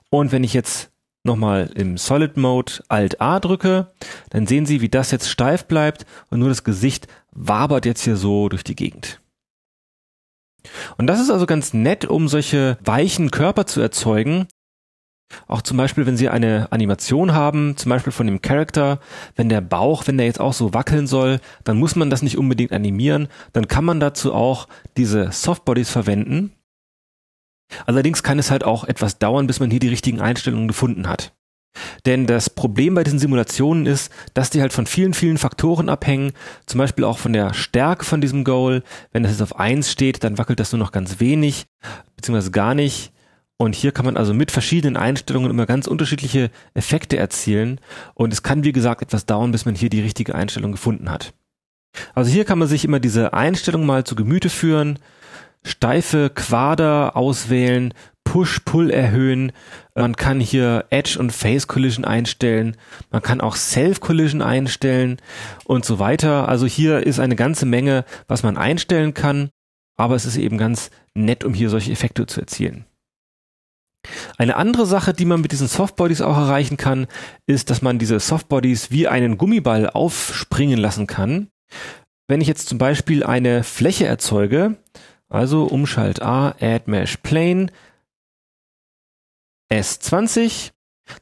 Und wenn ich jetzt nochmal im Solid Mode Alt A drücke, dann sehen Sie, wie das jetzt steif bleibt und nur das Gesicht wabert jetzt hier so durch die Gegend. Und das ist also ganz nett, um solche weichen Körper zu erzeugen. Auch zum Beispiel, wenn Sie eine Animation haben, zum Beispiel von dem Charakter, wenn der Bauch, wenn der jetzt auch so wackeln soll, dann muss man das nicht unbedingt animieren, dann kann man dazu auch diese Softbodies verwenden. Allerdings kann es halt auch etwas dauern, bis man hier die richtigen Einstellungen gefunden hat. Denn das Problem bei diesen Simulationen ist, dass die halt von vielen, vielen Faktoren abhängen, zum Beispiel auch von der Stärke von diesem Goal. Wenn das jetzt auf eins steht, dann wackelt das nur noch ganz wenig, beziehungsweise gar nicht. Und hier kann man also mit verschiedenen Einstellungen immer ganz unterschiedliche Effekte erzielen. Und es kann, wie gesagt, etwas dauern, bis man hier die richtige Einstellung gefunden hat. Also hier kann man sich immer diese Einstellung mal zu Gemüte führen steife Quader auswählen, Push-Pull erhöhen. Man kann hier Edge und Face Collision einstellen. Man kann auch Self Collision einstellen und so weiter. Also hier ist eine ganze Menge, was man einstellen kann. Aber es ist eben ganz nett, um hier solche Effekte zu erzielen. Eine andere Sache, die man mit diesen Softbodies auch erreichen kann, ist, dass man diese Softbodies wie einen Gummiball aufspringen lassen kann. Wenn ich jetzt zum Beispiel eine Fläche erzeuge, also Umschalt A, Add Mesh Plane, S20.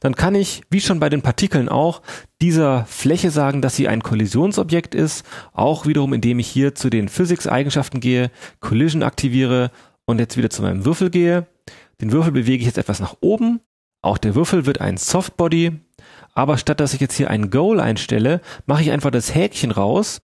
Dann kann ich, wie schon bei den Partikeln auch, dieser Fläche sagen, dass sie ein Kollisionsobjekt ist. Auch wiederum, indem ich hier zu den Physics-Eigenschaften gehe, Collision aktiviere und jetzt wieder zu meinem Würfel gehe. Den Würfel bewege ich jetzt etwas nach oben. Auch der Würfel wird ein Softbody. Aber statt dass ich jetzt hier ein Goal einstelle, mache ich einfach das Häkchen raus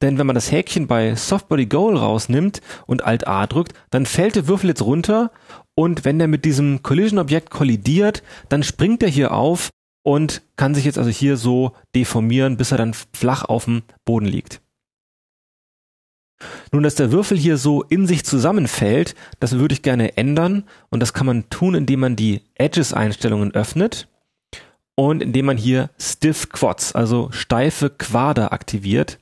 denn wenn man das Häkchen bei Softbody Goal rausnimmt und Alt A drückt, dann fällt der Würfel jetzt runter und wenn der mit diesem Collision Objekt kollidiert, dann springt er hier auf und kann sich jetzt also hier so deformieren, bis er dann flach auf dem Boden liegt. Nun, dass der Würfel hier so in sich zusammenfällt, das würde ich gerne ändern und das kann man tun, indem man die Edges-Einstellungen öffnet und indem man hier Stiff Quads, also steife Quader aktiviert.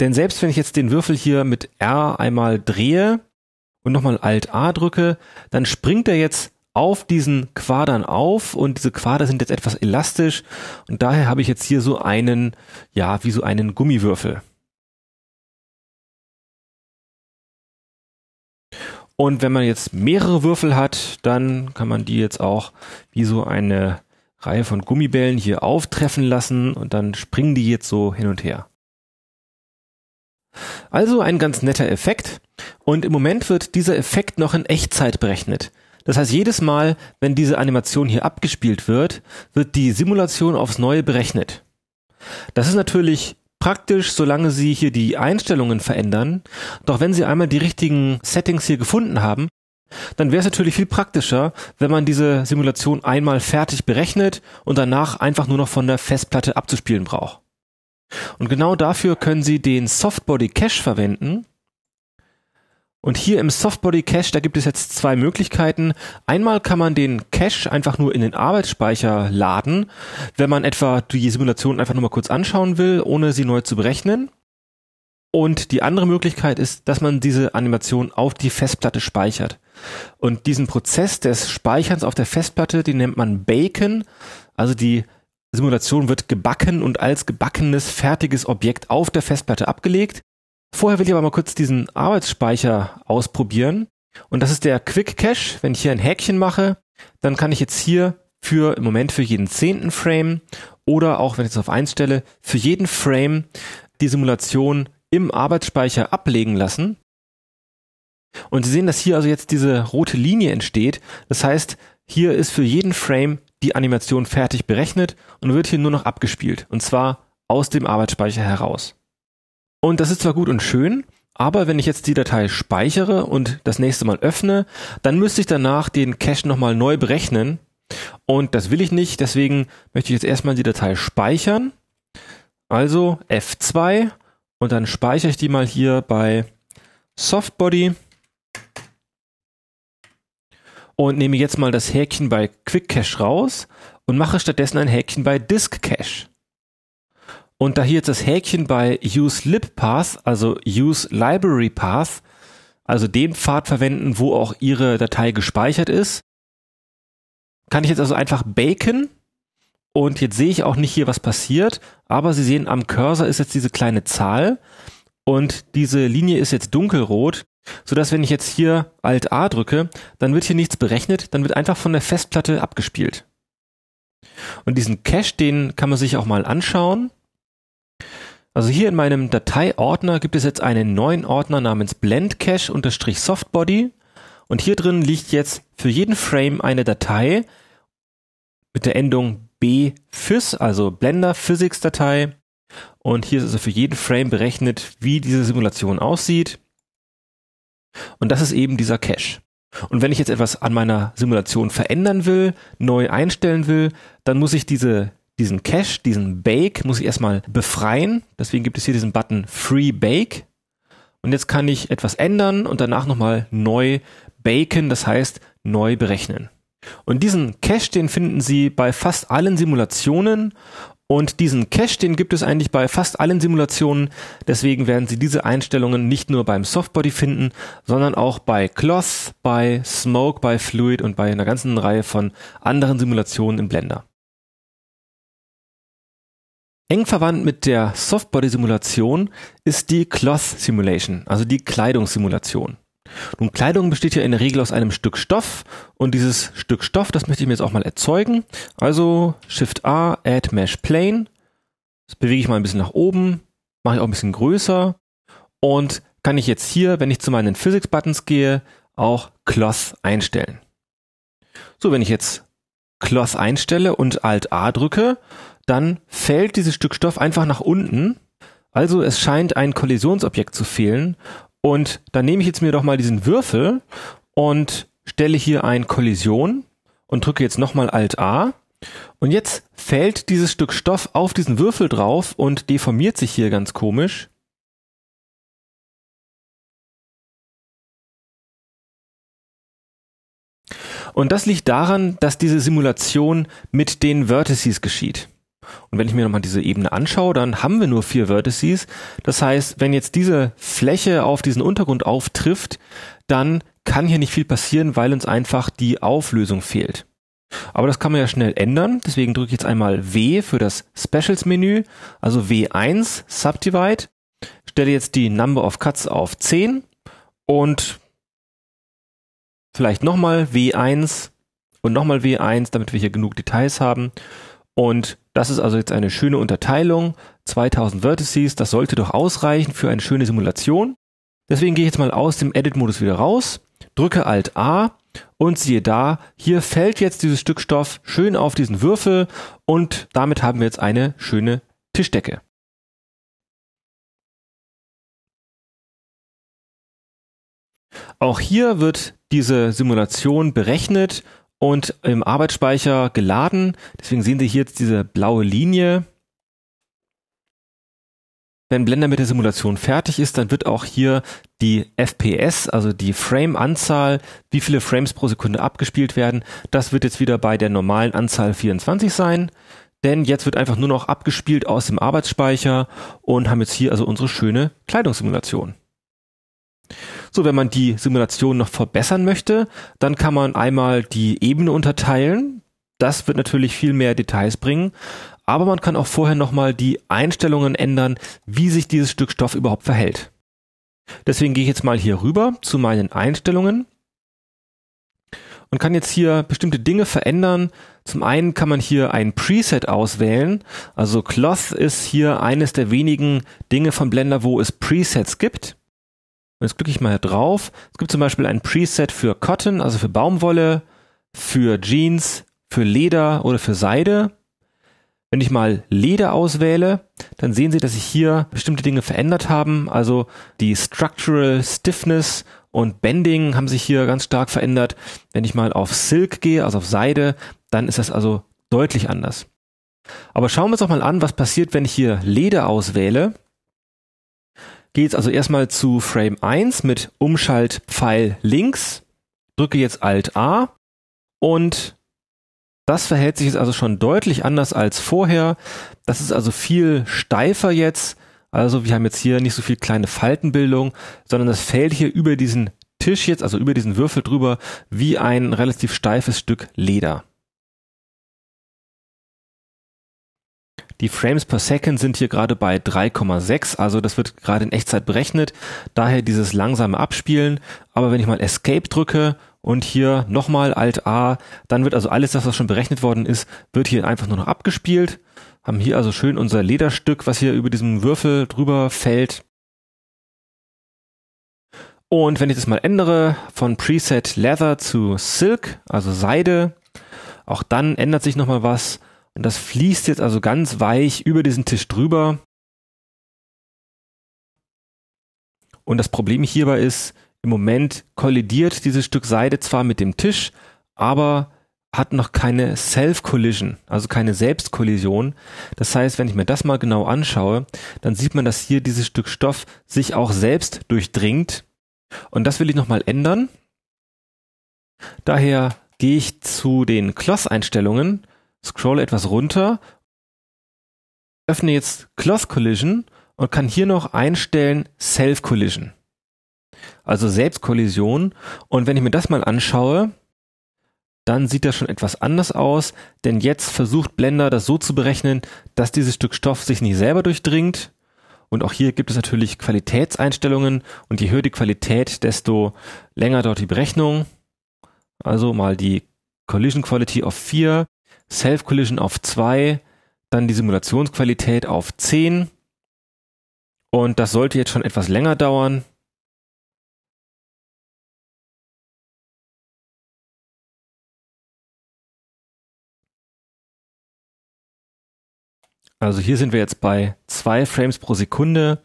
Denn selbst wenn ich jetzt den Würfel hier mit R einmal drehe und nochmal Alt A drücke, dann springt er jetzt auf diesen Quadern auf und diese Quader sind jetzt etwas elastisch und daher habe ich jetzt hier so einen, ja, wie so einen Gummiwürfel. Und wenn man jetzt mehrere Würfel hat, dann kann man die jetzt auch wie so eine Reihe von Gummibällen hier auftreffen lassen und dann springen die jetzt so hin und her. Also ein ganz netter Effekt. Und im Moment wird dieser Effekt noch in Echtzeit berechnet. Das heißt, jedes Mal, wenn diese Animation hier abgespielt wird, wird die Simulation aufs Neue berechnet. Das ist natürlich praktisch, solange Sie hier die Einstellungen verändern. Doch wenn Sie einmal die richtigen Settings hier gefunden haben, dann wäre es natürlich viel praktischer, wenn man diese Simulation einmal fertig berechnet und danach einfach nur noch von der Festplatte abzuspielen braucht. Und genau dafür können Sie den Softbody Cache verwenden. Und hier im Softbody Cache, da gibt es jetzt zwei Möglichkeiten. Einmal kann man den Cache einfach nur in den Arbeitsspeicher laden, wenn man etwa die Simulation einfach nur mal kurz anschauen will, ohne sie neu zu berechnen. Und die andere Möglichkeit ist, dass man diese Animation auf die Festplatte speichert. Und diesen Prozess des Speicherns auf der Festplatte, den nennt man Bacon, also die Simulation wird gebacken und als gebackenes, fertiges Objekt auf der Festplatte abgelegt. Vorher will ich aber mal kurz diesen Arbeitsspeicher ausprobieren. Und das ist der Quick Cache. Wenn ich hier ein Häkchen mache, dann kann ich jetzt hier für im Moment für jeden zehnten Frame oder auch wenn ich es auf eins stelle, für jeden Frame die Simulation im Arbeitsspeicher ablegen lassen. Und Sie sehen, dass hier also jetzt diese rote Linie entsteht. Das heißt, hier ist für jeden Frame die Animation fertig berechnet und wird hier nur noch abgespielt, und zwar aus dem Arbeitsspeicher heraus. Und das ist zwar gut und schön, aber wenn ich jetzt die Datei speichere und das nächste Mal öffne, dann müsste ich danach den Cache nochmal neu berechnen. Und das will ich nicht, deswegen möchte ich jetzt erstmal die Datei speichern. Also F2 und dann speichere ich die mal hier bei Softbody und nehme jetzt mal das Häkchen bei Quick Cache raus und mache stattdessen ein Häkchen bei Disk Cache. Und da hier jetzt das Häkchen bei Use Lib Path, also Use Library Path, also den Pfad verwenden, wo auch Ihre Datei gespeichert ist, kann ich jetzt also einfach baken und jetzt sehe ich auch nicht hier, was passiert, aber Sie sehen, am Cursor ist jetzt diese kleine Zahl und diese Linie ist jetzt dunkelrot sodass wenn ich jetzt hier Alt A drücke, dann wird hier nichts berechnet, dann wird einfach von der Festplatte abgespielt. Und diesen Cache, den kann man sich auch mal anschauen. Also hier in meinem Dateiordner gibt es jetzt einen neuen Ordner namens blendcache-softbody und hier drin liegt jetzt für jeden Frame eine Datei mit der Endung bfys, also Blender Physics Datei. Und hier ist also für jeden Frame berechnet, wie diese Simulation aussieht. Und das ist eben dieser Cache. Und wenn ich jetzt etwas an meiner Simulation verändern will, neu einstellen will, dann muss ich diese, diesen Cache, diesen Bake, muss ich erstmal befreien. Deswegen gibt es hier diesen Button Free Bake. Und jetzt kann ich etwas ändern und danach nochmal neu baken, das heißt neu berechnen. Und diesen Cache, den finden Sie bei fast allen Simulationen und diesen Cache, den gibt es eigentlich bei fast allen Simulationen. Deswegen werden Sie diese Einstellungen nicht nur beim Softbody finden, sondern auch bei Cloth, bei Smoke, bei Fluid und bei einer ganzen Reihe von anderen Simulationen im Blender. Eng verwandt mit der Softbody-Simulation ist die Cloth Simulation, also die Kleidungssimulation. Nun, Kleidung besteht ja in der Regel aus einem Stück Stoff und dieses Stück Stoff, das möchte ich mir jetzt auch mal erzeugen. Also Shift A, Add Mesh Plane. Das bewege ich mal ein bisschen nach oben, mache ich auch ein bisschen größer und kann ich jetzt hier, wenn ich zu meinen Physics Buttons gehe, auch Cloth einstellen. So, wenn ich jetzt Cloth einstelle und Alt A drücke, dann fällt dieses Stück Stoff einfach nach unten. Also es scheint ein Kollisionsobjekt zu fehlen und dann nehme ich jetzt mir doch mal diesen Würfel und stelle hier ein Kollision und drücke jetzt nochmal Alt A. Und jetzt fällt dieses Stück Stoff auf diesen Würfel drauf und deformiert sich hier ganz komisch. Und das liegt daran, dass diese Simulation mit den Vertices geschieht. Und wenn ich mir nochmal diese Ebene anschaue, dann haben wir nur vier Vertices. Das heißt, wenn jetzt diese Fläche auf diesen Untergrund auftrifft, dann kann hier nicht viel passieren, weil uns einfach die Auflösung fehlt. Aber das kann man ja schnell ändern. Deswegen drücke ich jetzt einmal W für das Specials-Menü, also W1 Subdivide. Stelle jetzt die Number of Cuts auf 10 und vielleicht nochmal W1 und nochmal W1, damit wir hier genug Details haben. Und das ist also jetzt eine schöne Unterteilung. 2000 Vertices, das sollte doch ausreichen für eine schöne Simulation. Deswegen gehe ich jetzt mal aus dem Edit-Modus wieder raus, drücke Alt A und siehe da, hier fällt jetzt dieses Stück Stoff schön auf diesen Würfel und damit haben wir jetzt eine schöne Tischdecke. Auch hier wird diese Simulation berechnet und im Arbeitsspeicher geladen. Deswegen sehen Sie hier jetzt diese blaue Linie. Wenn Blender mit der Simulation fertig ist, dann wird auch hier die FPS, also die Frame-Anzahl, wie viele Frames pro Sekunde abgespielt werden, das wird jetzt wieder bei der normalen Anzahl 24 sein. Denn jetzt wird einfach nur noch abgespielt aus dem Arbeitsspeicher und haben jetzt hier also unsere schöne Kleidungssimulation. So, wenn man die Simulation noch verbessern möchte, dann kann man einmal die Ebene unterteilen. Das wird natürlich viel mehr Details bringen. Aber man kann auch vorher nochmal die Einstellungen ändern, wie sich dieses Stück Stoff überhaupt verhält. Deswegen gehe ich jetzt mal hier rüber zu meinen Einstellungen und kann jetzt hier bestimmte Dinge verändern. Zum einen kann man hier ein Preset auswählen. Also Cloth ist hier eines der wenigen Dinge von Blender, wo es Presets gibt. Und jetzt klicke ich mal hier drauf. Es gibt zum Beispiel ein Preset für Cotton, also für Baumwolle, für Jeans, für Leder oder für Seide. Wenn ich mal Leder auswähle, dann sehen Sie, dass sich hier bestimmte Dinge verändert haben. Also die Structural Stiffness und Bending haben sich hier ganz stark verändert. Wenn ich mal auf Silk gehe, also auf Seide, dann ist das also deutlich anders. Aber schauen wir uns doch mal an, was passiert, wenn ich hier Leder auswähle geht jetzt also erstmal zu Frame 1 mit Umschaltpfeil links, drücke jetzt Alt A und das verhält sich jetzt also schon deutlich anders als vorher. Das ist also viel steifer jetzt. Also wir haben jetzt hier nicht so viel kleine Faltenbildung, sondern das fällt hier über diesen Tisch jetzt, also über diesen Würfel drüber, wie ein relativ steifes Stück Leder. Die Frames per Second sind hier gerade bei 3,6, also das wird gerade in Echtzeit berechnet. Daher dieses langsame Abspielen. Aber wenn ich mal Escape drücke und hier nochmal Alt A, dann wird also alles, das was schon berechnet worden ist, wird hier einfach nur noch abgespielt. Haben hier also schön unser Lederstück, was hier über diesem Würfel drüber fällt. Und wenn ich das mal ändere von Preset Leather zu Silk, also Seide, auch dann ändert sich nochmal was. Und das fließt jetzt also ganz weich über diesen Tisch drüber. Und das Problem hierbei ist, im Moment kollidiert dieses Stück Seide zwar mit dem Tisch, aber hat noch keine Self-Collision, also keine Selbstkollision. Das heißt, wenn ich mir das mal genau anschaue, dann sieht man, dass hier dieses Stück Stoff sich auch selbst durchdringt. Und das will ich nochmal ändern. Daher gehe ich zu den Kloss-Einstellungen scroll etwas runter, öffne jetzt Cloth Collision und kann hier noch einstellen Self Collision. Also Selbstkollision. Und wenn ich mir das mal anschaue, dann sieht das schon etwas anders aus, denn jetzt versucht Blender das so zu berechnen, dass dieses Stück Stoff sich nicht selber durchdringt. Und auch hier gibt es natürlich Qualitätseinstellungen und je höher die Qualität, desto länger dort die Berechnung. Also mal die Collision Quality auf 4, Self-Collision auf 2, dann die Simulationsqualität auf 10. Und das sollte jetzt schon etwas länger dauern. Also hier sind wir jetzt bei 2 Frames pro Sekunde,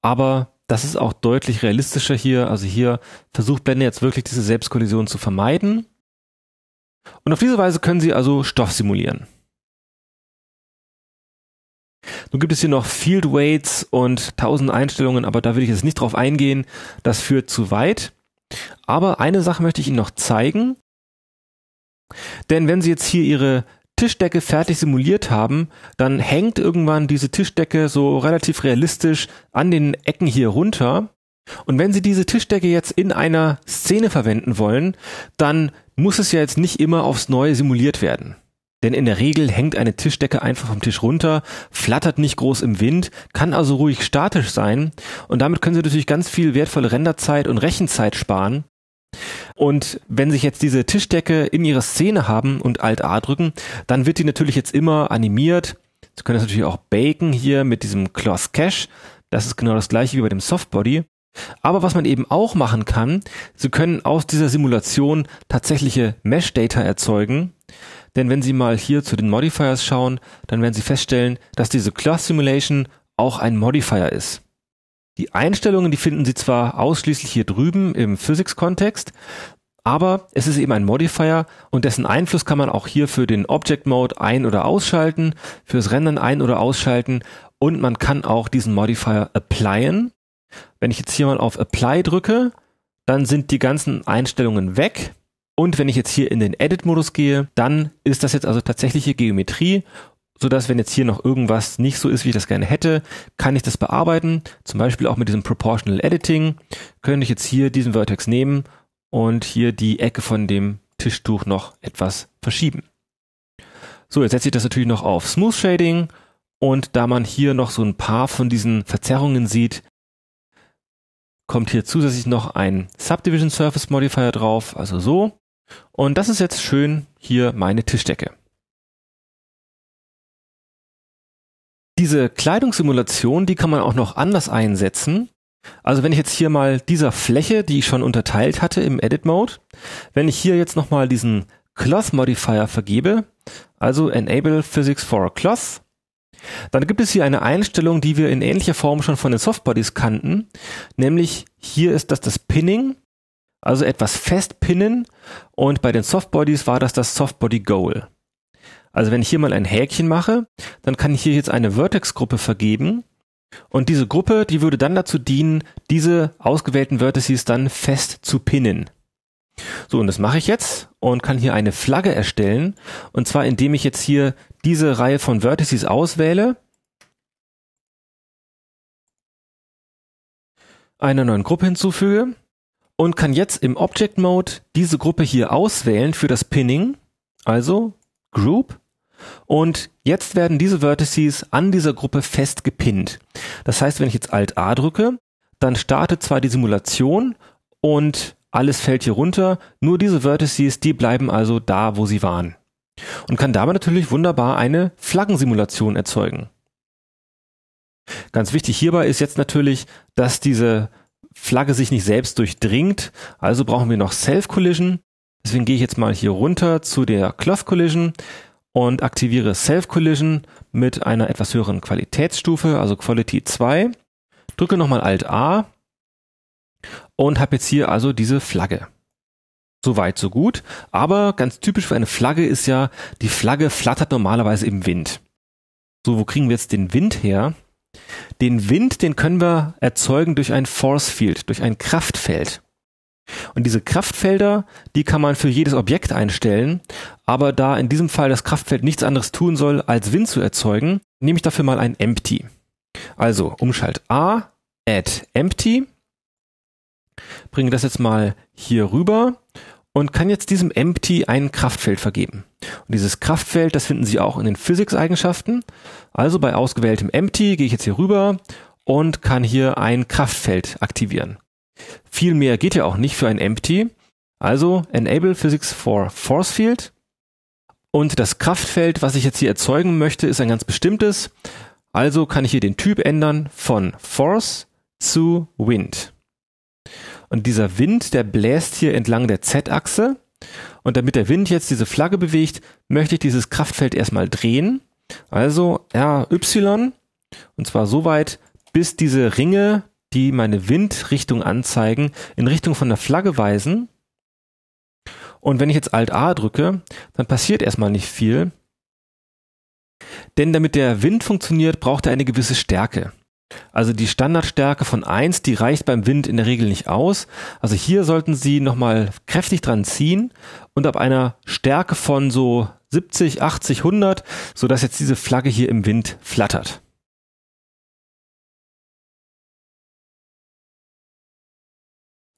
aber das ist auch deutlich realistischer hier. Also hier versucht Blender jetzt wirklich diese Selbstkollision zu vermeiden. Und auf diese Weise können Sie also Stoff simulieren. Nun gibt es hier noch Field Weights und tausend Einstellungen, aber da will ich jetzt nicht drauf eingehen. Das führt zu weit. Aber eine Sache möchte ich Ihnen noch zeigen. Denn wenn Sie jetzt hier Ihre Tischdecke fertig simuliert haben, dann hängt irgendwann diese Tischdecke so relativ realistisch an den Ecken hier runter. Und wenn Sie diese Tischdecke jetzt in einer Szene verwenden wollen, dann muss es ja jetzt nicht immer aufs Neue simuliert werden. Denn in der Regel hängt eine Tischdecke einfach vom Tisch runter, flattert nicht groß im Wind, kann also ruhig statisch sein und damit können Sie natürlich ganz viel wertvolle Renderzeit und Rechenzeit sparen. Und wenn Sie jetzt diese Tischdecke in Ihrer Szene haben und Alt A drücken, dann wird die natürlich jetzt immer animiert. Sie können das natürlich auch baken hier mit diesem Cloth Cache. Das ist genau das gleiche wie bei dem Softbody. Aber was man eben auch machen kann, Sie können aus dieser Simulation tatsächliche Mesh-Data erzeugen. Denn wenn Sie mal hier zu den Modifiers schauen, dann werden Sie feststellen, dass diese Class Simulation auch ein Modifier ist. Die Einstellungen, die finden Sie zwar ausschließlich hier drüben im Physics-Kontext, aber es ist eben ein Modifier und dessen Einfluss kann man auch hier für den Object Mode ein- oder ausschalten, fürs Rendern ein- oder ausschalten und man kann auch diesen Modifier applyen. Wenn ich jetzt hier mal auf Apply drücke, dann sind die ganzen Einstellungen weg. Und wenn ich jetzt hier in den Edit-Modus gehe, dann ist das jetzt also tatsächliche Geometrie, sodass wenn jetzt hier noch irgendwas nicht so ist, wie ich das gerne hätte, kann ich das bearbeiten. Zum Beispiel auch mit diesem Proportional Editing könnte ich jetzt hier diesen Vertex nehmen und hier die Ecke von dem Tischtuch noch etwas verschieben. So, jetzt setze ich das natürlich noch auf Smooth Shading und da man hier noch so ein paar von diesen Verzerrungen sieht, kommt hier zusätzlich noch ein Subdivision Surface Modifier drauf, also so. Und das ist jetzt schön hier meine Tischdecke. Diese Kleidungssimulation, die kann man auch noch anders einsetzen. Also wenn ich jetzt hier mal dieser Fläche, die ich schon unterteilt hatte im Edit Mode, wenn ich hier jetzt nochmal diesen Cloth Modifier vergebe, also Enable Physics for a Cloth, dann gibt es hier eine Einstellung, die wir in ähnlicher Form schon von den Softbodies kannten, nämlich hier ist das das Pinning, also etwas festpinnen und bei den Softbodies war das das Softbody Goal. Also wenn ich hier mal ein Häkchen mache, dann kann ich hier jetzt eine Vertex-Gruppe vergeben und diese Gruppe, die würde dann dazu dienen, diese ausgewählten Vertices dann fest zu pinnen. So, und das mache ich jetzt und kann hier eine Flagge erstellen. Und zwar, indem ich jetzt hier diese Reihe von Vertices auswähle, einer neuen Gruppe hinzufüge und kann jetzt im Object Mode diese Gruppe hier auswählen für das Pinning, also Group. Und jetzt werden diese Vertices an dieser Gruppe fest gepinnt. Das heißt, wenn ich jetzt Alt A drücke, dann startet zwar die Simulation und alles fällt hier runter, nur diese Vertices, die bleiben also da, wo sie waren und kann dabei natürlich wunderbar eine Flaggensimulation erzeugen. Ganz wichtig hierbei ist jetzt natürlich, dass diese Flagge sich nicht selbst durchdringt, also brauchen wir noch Self Collision. Deswegen gehe ich jetzt mal hier runter zu der Cloth Collision und aktiviere Self Collision mit einer etwas höheren Qualitätsstufe, also Quality 2. Drücke nochmal Alt A und habe jetzt hier also diese Flagge. So weit, so gut. Aber ganz typisch für eine Flagge ist ja, die Flagge flattert normalerweise im Wind. So, wo kriegen wir jetzt den Wind her? Den Wind, den können wir erzeugen durch ein Force Field, durch ein Kraftfeld. Und diese Kraftfelder, die kann man für jedes Objekt einstellen, aber da in diesem Fall das Kraftfeld nichts anderes tun soll, als Wind zu erzeugen, nehme ich dafür mal ein Empty. Also Umschalt A, Add Empty, bringe das jetzt mal hier rüber und kann jetzt diesem Empty ein Kraftfeld vergeben. Und dieses Kraftfeld, das finden Sie auch in den Physics-Eigenschaften. Also bei ausgewähltem Empty gehe ich jetzt hier rüber und kann hier ein Kraftfeld aktivieren. Viel mehr geht ja auch nicht für ein Empty. Also Enable Physics for Force Field. Und das Kraftfeld, was ich jetzt hier erzeugen möchte, ist ein ganz bestimmtes. Also kann ich hier den Typ ändern von Force zu Wind. Und dieser Wind, der bläst hier entlang der Z-Achse. Und damit der Wind jetzt diese Flagge bewegt, möchte ich dieses Kraftfeld erstmal drehen. Also RY. Und zwar so weit, bis diese Ringe, die meine Windrichtung anzeigen, in Richtung von der Flagge weisen. Und wenn ich jetzt Alt A drücke, dann passiert erstmal nicht viel. Denn damit der Wind funktioniert, braucht er eine gewisse Stärke. Also die Standardstärke von 1, die reicht beim Wind in der Regel nicht aus. Also hier sollten Sie nochmal kräftig dran ziehen und ab einer Stärke von so 70, 80, 100, sodass jetzt diese Flagge hier im Wind flattert.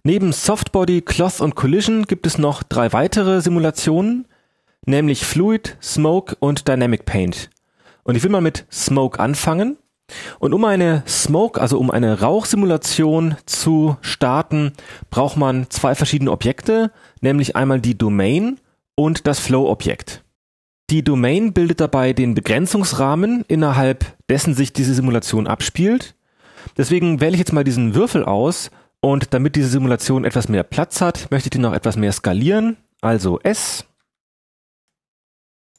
Neben Softbody, Cloth und Collision gibt es noch drei weitere Simulationen, nämlich Fluid, Smoke und Dynamic Paint. Und ich will mal mit Smoke anfangen. Und um eine Smoke, also um eine Rauchsimulation zu starten, braucht man zwei verschiedene Objekte, nämlich einmal die Domain und das Flow-Objekt. Die Domain bildet dabei den Begrenzungsrahmen, innerhalb dessen sich diese Simulation abspielt. Deswegen wähle ich jetzt mal diesen Würfel aus und damit diese Simulation etwas mehr Platz hat, möchte ich den noch etwas mehr skalieren. Also S,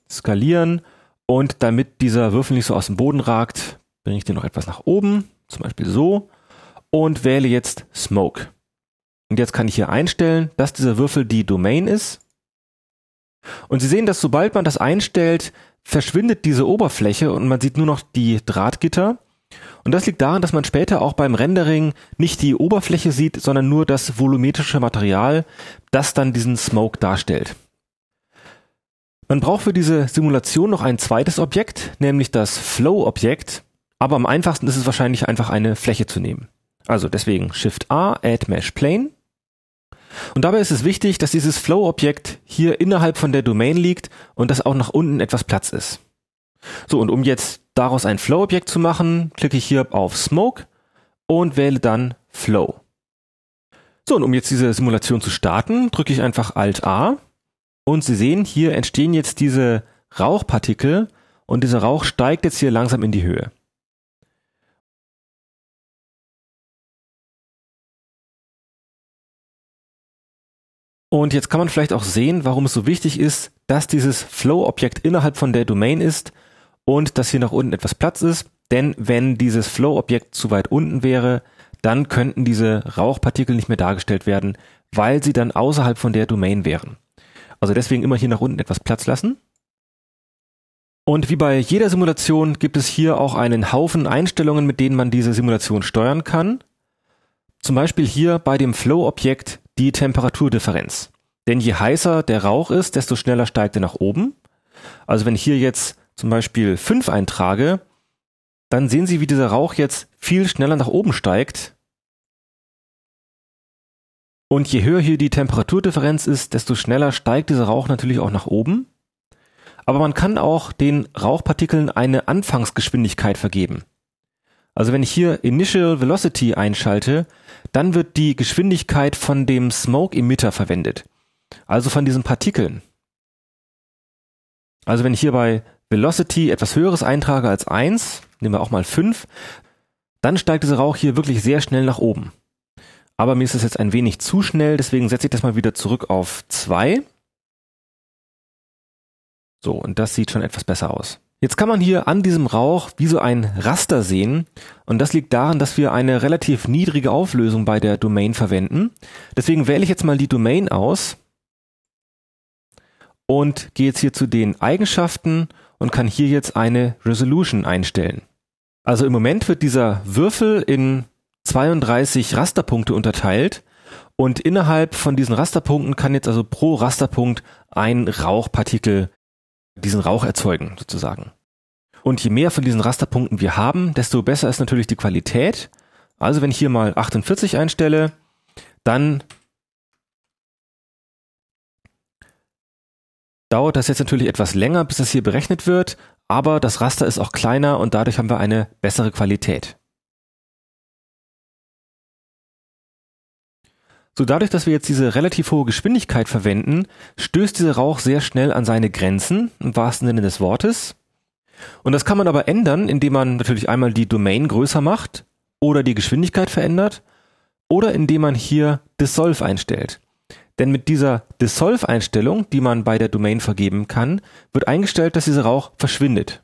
skalieren und damit dieser Würfel nicht so aus dem Boden ragt, bringe ich den noch etwas nach oben, zum Beispiel so, und wähle jetzt Smoke. Und jetzt kann ich hier einstellen, dass dieser Würfel die Domain ist. Und Sie sehen, dass sobald man das einstellt, verschwindet diese Oberfläche und man sieht nur noch die Drahtgitter. Und das liegt daran, dass man später auch beim Rendering nicht die Oberfläche sieht, sondern nur das volumetrische Material, das dann diesen Smoke darstellt. Man braucht für diese Simulation noch ein zweites Objekt, nämlich das Flow-Objekt. Aber am einfachsten ist es wahrscheinlich einfach eine Fläche zu nehmen. Also deswegen Shift A, Add Mesh Plane. Und dabei ist es wichtig, dass dieses Flow-Objekt hier innerhalb von der Domain liegt und dass auch nach unten etwas Platz ist. So, und um jetzt daraus ein Flow-Objekt zu machen, klicke ich hier auf Smoke und wähle dann Flow. So, und um jetzt diese Simulation zu starten, drücke ich einfach Alt A und Sie sehen, hier entstehen jetzt diese Rauchpartikel und dieser Rauch steigt jetzt hier langsam in die Höhe. Und jetzt kann man vielleicht auch sehen, warum es so wichtig ist, dass dieses Flow-Objekt innerhalb von der Domain ist und dass hier nach unten etwas Platz ist. Denn wenn dieses Flow-Objekt zu weit unten wäre, dann könnten diese Rauchpartikel nicht mehr dargestellt werden, weil sie dann außerhalb von der Domain wären. Also deswegen immer hier nach unten etwas Platz lassen. Und wie bei jeder Simulation gibt es hier auch einen Haufen Einstellungen, mit denen man diese Simulation steuern kann. Zum Beispiel hier bei dem Flow-Objekt die Temperaturdifferenz. Denn je heißer der Rauch ist, desto schneller steigt er nach oben. Also wenn ich hier jetzt zum Beispiel 5 eintrage, dann sehen Sie, wie dieser Rauch jetzt viel schneller nach oben steigt. Und je höher hier die Temperaturdifferenz ist, desto schneller steigt dieser Rauch natürlich auch nach oben. Aber man kann auch den Rauchpartikeln eine Anfangsgeschwindigkeit vergeben. Also wenn ich hier Initial Velocity einschalte, dann wird die Geschwindigkeit von dem Smoke-Emitter verwendet, also von diesen Partikeln. Also wenn ich hier bei Velocity etwas Höheres eintrage als 1, nehmen wir auch mal 5, dann steigt dieser Rauch hier wirklich sehr schnell nach oben. Aber mir ist das jetzt ein wenig zu schnell, deswegen setze ich das mal wieder zurück auf 2. So, und das sieht schon etwas besser aus. Jetzt kann man hier an diesem Rauch wie so ein Raster sehen und das liegt daran, dass wir eine relativ niedrige Auflösung bei der Domain verwenden. Deswegen wähle ich jetzt mal die Domain aus und gehe jetzt hier zu den Eigenschaften und kann hier jetzt eine Resolution einstellen. Also im Moment wird dieser Würfel in 32 Rasterpunkte unterteilt und innerhalb von diesen Rasterpunkten kann jetzt also pro Rasterpunkt ein Rauchpartikel diesen Rauch erzeugen, sozusagen. Und je mehr von diesen Rasterpunkten wir haben, desto besser ist natürlich die Qualität. Also wenn ich hier mal 48 einstelle, dann dauert das jetzt natürlich etwas länger, bis das hier berechnet wird, aber das Raster ist auch kleiner und dadurch haben wir eine bessere Qualität. So dadurch, dass wir jetzt diese relativ hohe Geschwindigkeit verwenden, stößt dieser Rauch sehr schnell an seine Grenzen, im wahrsten Sinne des Wortes. Und das kann man aber ändern, indem man natürlich einmal die Domain größer macht oder die Geschwindigkeit verändert oder indem man hier Dissolve einstellt. Denn mit dieser Dissolve-Einstellung, die man bei der Domain vergeben kann, wird eingestellt, dass dieser Rauch verschwindet.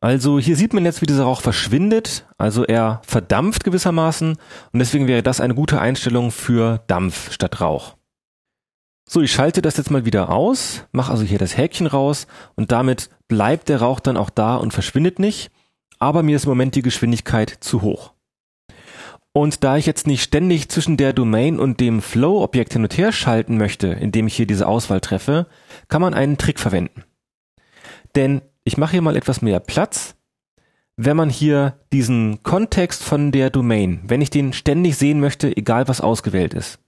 Also hier sieht man jetzt, wie dieser Rauch verschwindet. Also er verdampft gewissermaßen und deswegen wäre das eine gute Einstellung für Dampf statt Rauch. So, ich schalte das jetzt mal wieder aus, mache also hier das Häkchen raus und damit bleibt der Rauch dann auch da und verschwindet nicht. Aber mir ist im Moment die Geschwindigkeit zu hoch. Und da ich jetzt nicht ständig zwischen der Domain und dem Flow-Objekt hin und her schalten möchte, indem ich hier diese Auswahl treffe, kann man einen Trick verwenden. Denn ich mache hier mal etwas mehr Platz. Wenn man hier diesen Kontext von der Domain, wenn ich den ständig sehen möchte, egal was ausgewählt ist,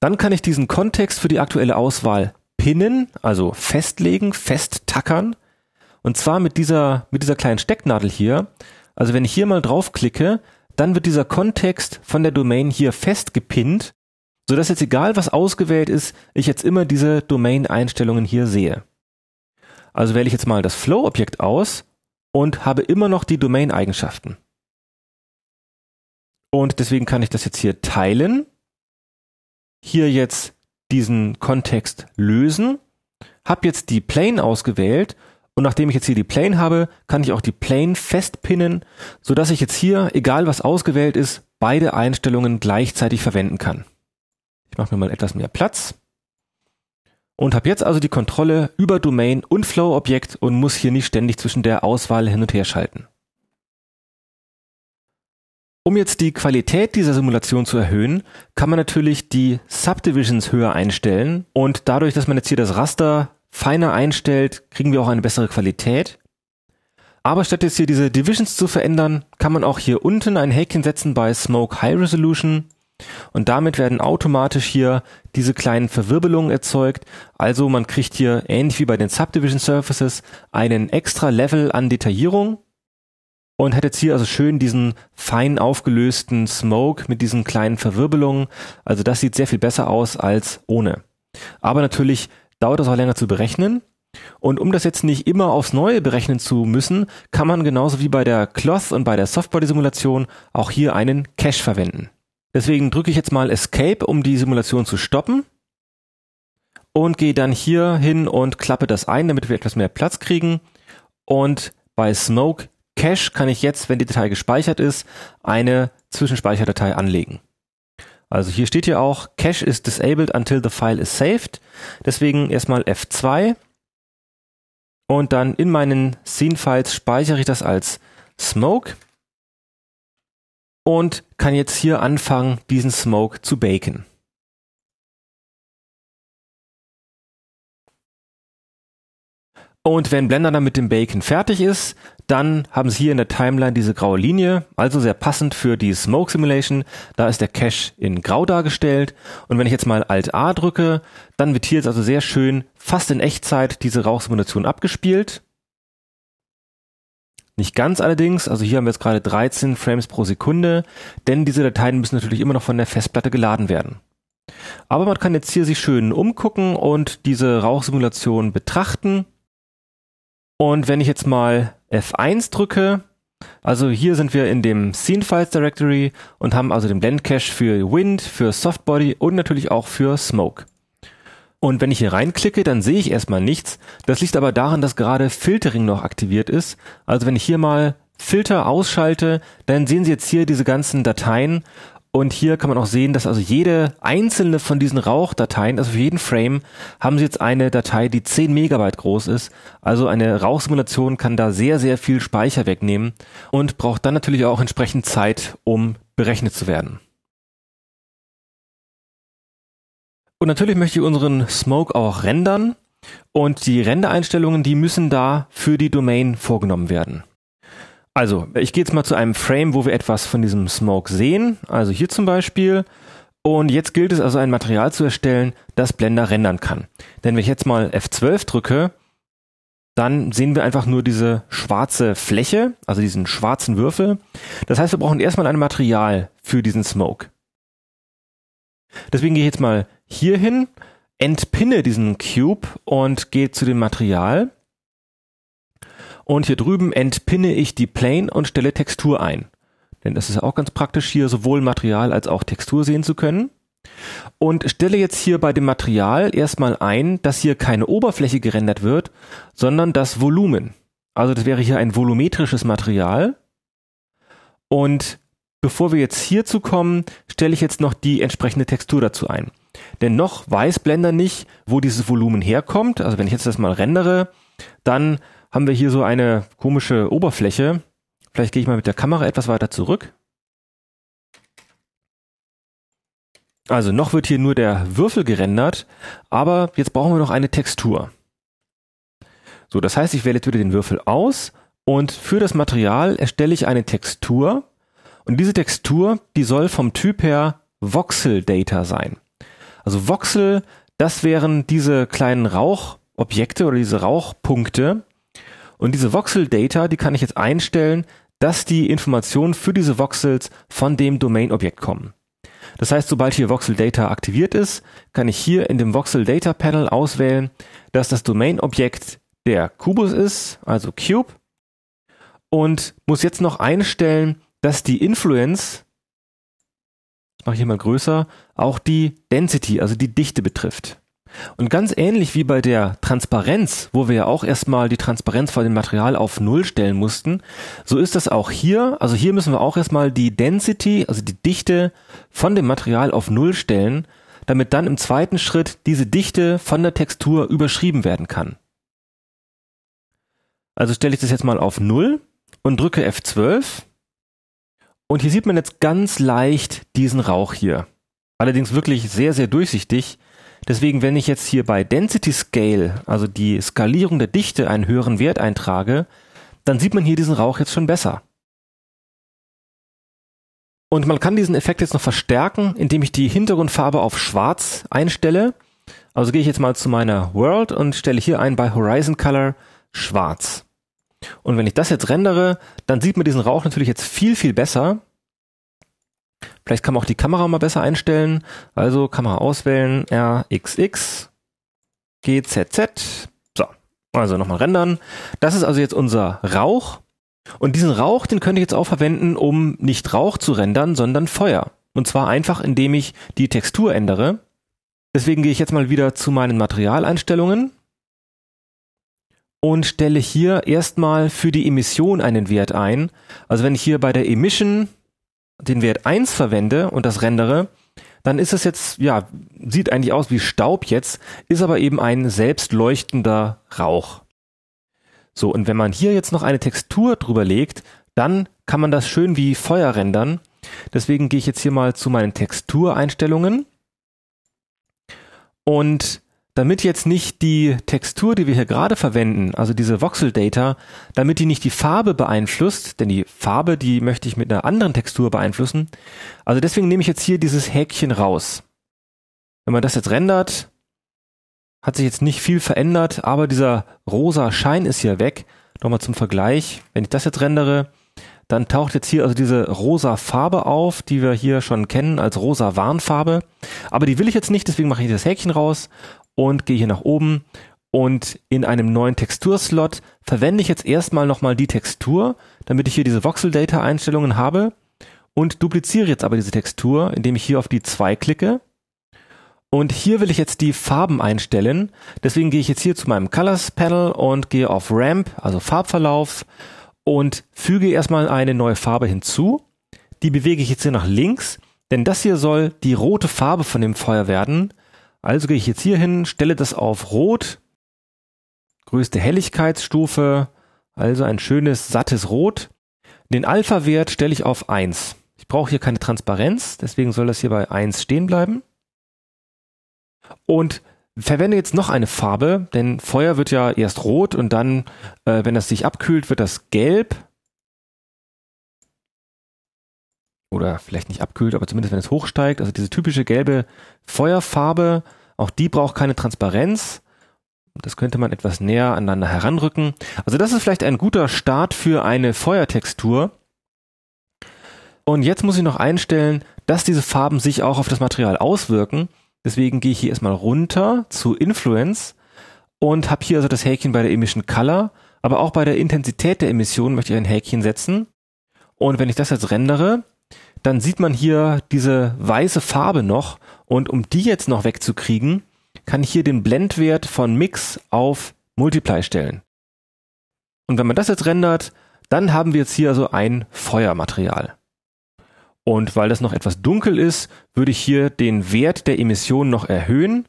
dann kann ich diesen Kontext für die aktuelle Auswahl pinnen, also festlegen, festtackern. Und zwar mit dieser, mit dieser kleinen Stecknadel hier. Also wenn ich hier mal draufklicke, dann wird dieser Kontext von der Domain hier festgepinnt, sodass jetzt egal was ausgewählt ist, ich jetzt immer diese Domain-Einstellungen hier sehe. Also wähle ich jetzt mal das Flow-Objekt aus und habe immer noch die Domain-Eigenschaften. Und deswegen kann ich das jetzt hier teilen, hier jetzt diesen Kontext lösen, habe jetzt die Plane ausgewählt und nachdem ich jetzt hier die Plane habe, kann ich auch die Plane festpinnen, sodass ich jetzt hier, egal was ausgewählt ist, beide Einstellungen gleichzeitig verwenden kann. Ich mache mir mal etwas mehr Platz und habe jetzt also die Kontrolle über Domain und Flow-Objekt und muss hier nicht ständig zwischen der Auswahl hin und her schalten. Um jetzt die Qualität dieser Simulation zu erhöhen, kann man natürlich die Subdivisions höher einstellen und dadurch, dass man jetzt hier das Raster feiner einstellt, kriegen wir auch eine bessere Qualität. Aber statt jetzt hier diese Divisions zu verändern, kann man auch hier unten ein Häkchen setzen bei Smoke High Resolution und damit werden automatisch hier diese kleinen Verwirbelungen erzeugt. Also man kriegt hier ähnlich wie bei den Subdivision Surfaces einen extra Level an Detaillierung und hat jetzt hier also schön diesen fein aufgelösten Smoke mit diesen kleinen Verwirbelungen. Also das sieht sehr viel besser aus als ohne. Aber natürlich dauert das auch länger zu berechnen. Und um das jetzt nicht immer aufs Neue berechnen zu müssen, kann man genauso wie bei der Cloth und bei der Softbody-Simulation auch hier einen Cache verwenden. Deswegen drücke ich jetzt mal Escape, um die Simulation zu stoppen. Und gehe dann hier hin und klappe das ein, damit wir etwas mehr Platz kriegen. Und bei Smoke Cache kann ich jetzt, wenn die Datei gespeichert ist, eine Zwischenspeicherdatei anlegen. Also hier steht ja auch, Cache is disabled until the file is saved. Deswegen erstmal F2 und dann in meinen Scene Files speichere ich das als Smoke und kann jetzt hier anfangen, diesen Smoke zu baken. Und wenn Blender dann mit dem Bacon fertig ist, dann haben Sie hier in der Timeline diese graue Linie, also sehr passend für die Smoke Simulation. Da ist der Cache in grau dargestellt. Und wenn ich jetzt mal Alt A drücke, dann wird hier jetzt also sehr schön fast in Echtzeit diese Rauchsimulation abgespielt. Nicht ganz allerdings, also hier haben wir jetzt gerade 13 Frames pro Sekunde, denn diese Dateien müssen natürlich immer noch von der Festplatte geladen werden. Aber man kann jetzt hier sich schön umgucken und diese Rauchsimulation betrachten. Und wenn ich jetzt mal F1 drücke, also hier sind wir in dem Scene Files Directory und haben also den Blend Cache für Wind, für Softbody und natürlich auch für Smoke. Und wenn ich hier reinklicke, dann sehe ich erstmal nichts. Das liegt aber daran, dass gerade Filtering noch aktiviert ist. Also wenn ich hier mal Filter ausschalte, dann sehen Sie jetzt hier diese ganzen Dateien. Und hier kann man auch sehen, dass also jede einzelne von diesen Rauchdateien, also für jeden Frame, haben Sie jetzt eine Datei, die 10 Megabyte groß ist. Also eine Rauchsimulation kann da sehr, sehr viel Speicher wegnehmen und braucht dann natürlich auch entsprechend Zeit, um berechnet zu werden. Und natürlich möchte ich unseren Smoke auch rendern und die Rendereinstellungen, die müssen da für die Domain vorgenommen werden. Also, ich gehe jetzt mal zu einem Frame, wo wir etwas von diesem Smoke sehen, also hier zum Beispiel. Und jetzt gilt es also ein Material zu erstellen, das Blender rendern kann. Denn wenn ich jetzt mal F12 drücke, dann sehen wir einfach nur diese schwarze Fläche, also diesen schwarzen Würfel. Das heißt, wir brauchen erstmal ein Material für diesen Smoke. Deswegen gehe ich jetzt mal hierhin, entpinne diesen Cube und gehe zu dem Material. Und hier drüben entpinne ich die Plane und stelle Textur ein. Denn das ist ja auch ganz praktisch, hier sowohl Material als auch Textur sehen zu können. Und stelle jetzt hier bei dem Material erstmal ein, dass hier keine Oberfläche gerendert wird, sondern das Volumen. Also das wäre hier ein volumetrisches Material. Und bevor wir jetzt hierzu kommen, stelle ich jetzt noch die entsprechende Textur dazu ein. Denn noch weiß Blender nicht, wo dieses Volumen herkommt. Also wenn ich jetzt das mal rendere, dann haben wir hier so eine komische Oberfläche. Vielleicht gehe ich mal mit der Kamera etwas weiter zurück. Also noch wird hier nur der Würfel gerendert, aber jetzt brauchen wir noch eine Textur. So, das heißt, ich wähle jetzt wieder den Würfel aus und für das Material erstelle ich eine Textur. Und diese Textur, die soll vom Typ her Voxel Data sein. Also Voxel, das wären diese kleinen Rauchobjekte oder diese Rauchpunkte. Und diese Voxel-Data, die kann ich jetzt einstellen, dass die Informationen für diese Voxels von dem Domain-Objekt kommen. Das heißt, sobald hier Voxel Data aktiviert ist, kann ich hier in dem Voxel Data Panel auswählen, dass das Domain-Objekt der Kubus ist, also Cube, und muss jetzt noch einstellen, dass die Influence mache ich mal größer, auch die Density, also die Dichte betrifft. Und ganz ähnlich wie bei der Transparenz, wo wir ja auch erstmal die Transparenz vor dem Material auf Null stellen mussten, so ist das auch hier. Also hier müssen wir auch erstmal die Density, also die Dichte von dem Material auf Null stellen, damit dann im zweiten Schritt diese Dichte von der Textur überschrieben werden kann. Also stelle ich das jetzt mal auf Null und drücke F12 und hier sieht man jetzt ganz leicht diesen Rauch hier. Allerdings wirklich sehr, sehr durchsichtig. Deswegen, wenn ich jetzt hier bei Density Scale, also die Skalierung der Dichte, einen höheren Wert eintrage, dann sieht man hier diesen Rauch jetzt schon besser. Und man kann diesen Effekt jetzt noch verstärken, indem ich die Hintergrundfarbe auf schwarz einstelle. Also gehe ich jetzt mal zu meiner World und stelle hier ein bei Horizon Color schwarz. Und wenn ich das jetzt rendere, dann sieht man diesen Rauch natürlich jetzt viel, viel besser. Vielleicht kann man auch die Kamera mal besser einstellen. Also Kamera auswählen, RXX, GZZ. So, also nochmal rendern. Das ist also jetzt unser Rauch. Und diesen Rauch, den könnte ich jetzt auch verwenden, um nicht Rauch zu rendern, sondern Feuer. Und zwar einfach, indem ich die Textur ändere. Deswegen gehe ich jetzt mal wieder zu meinen Materialeinstellungen und stelle hier erstmal für die Emission einen Wert ein. Also wenn ich hier bei der Emission den Wert 1 verwende und das rendere, dann ist es jetzt, ja, sieht eigentlich aus wie Staub jetzt, ist aber eben ein selbstleuchtender Rauch. So, und wenn man hier jetzt noch eine Textur drüber legt, dann kann man das schön wie Feuer rendern. Deswegen gehe ich jetzt hier mal zu meinen Textureinstellungen und damit jetzt nicht die Textur, die wir hier gerade verwenden, also diese Voxel Data, damit die nicht die Farbe beeinflusst, denn die Farbe, die möchte ich mit einer anderen Textur beeinflussen. Also deswegen nehme ich jetzt hier dieses Häkchen raus. Wenn man das jetzt rendert, hat sich jetzt nicht viel verändert, aber dieser rosa Schein ist hier weg. Nochmal zum Vergleich. Wenn ich das jetzt rendere, dann taucht jetzt hier also diese rosa Farbe auf, die wir hier schon kennen als rosa Warnfarbe. Aber die will ich jetzt nicht, deswegen mache ich das Häkchen raus und gehe hier nach oben und in einem neuen Texturslot verwende ich jetzt erstmal nochmal die Textur, damit ich hier diese Voxel Data Einstellungen habe und dupliziere jetzt aber diese Textur, indem ich hier auf die 2 klicke. Und hier will ich jetzt die Farben einstellen. Deswegen gehe ich jetzt hier zu meinem Colors Panel und gehe auf Ramp, also Farbverlauf und füge erstmal eine neue Farbe hinzu. Die bewege ich jetzt hier nach links, denn das hier soll die rote Farbe von dem Feuer werden. Also gehe ich jetzt hier hin, stelle das auf Rot, größte Helligkeitsstufe, also ein schönes, sattes Rot. Den Alpha-Wert stelle ich auf 1. Ich brauche hier keine Transparenz, deswegen soll das hier bei 1 stehen bleiben. Und verwende jetzt noch eine Farbe, denn Feuer wird ja erst rot und dann, äh, wenn das sich abkühlt, wird das gelb. oder vielleicht nicht abkühlt, aber zumindest wenn es hochsteigt, also diese typische gelbe Feuerfarbe, auch die braucht keine Transparenz. Das könnte man etwas näher aneinander heranrücken. Also das ist vielleicht ein guter Start für eine Feuertextur. Und jetzt muss ich noch einstellen, dass diese Farben sich auch auf das Material auswirken. Deswegen gehe ich hier erstmal runter zu Influence und habe hier also das Häkchen bei der Emission Color, aber auch bei der Intensität der Emission möchte ich ein Häkchen setzen. Und wenn ich das jetzt rendere, dann sieht man hier diese weiße Farbe noch und um die jetzt noch wegzukriegen, kann ich hier den Blendwert von Mix auf Multiply stellen. Und wenn man das jetzt rendert, dann haben wir jetzt hier also ein Feuermaterial. Und weil das noch etwas dunkel ist, würde ich hier den Wert der Emission noch erhöhen.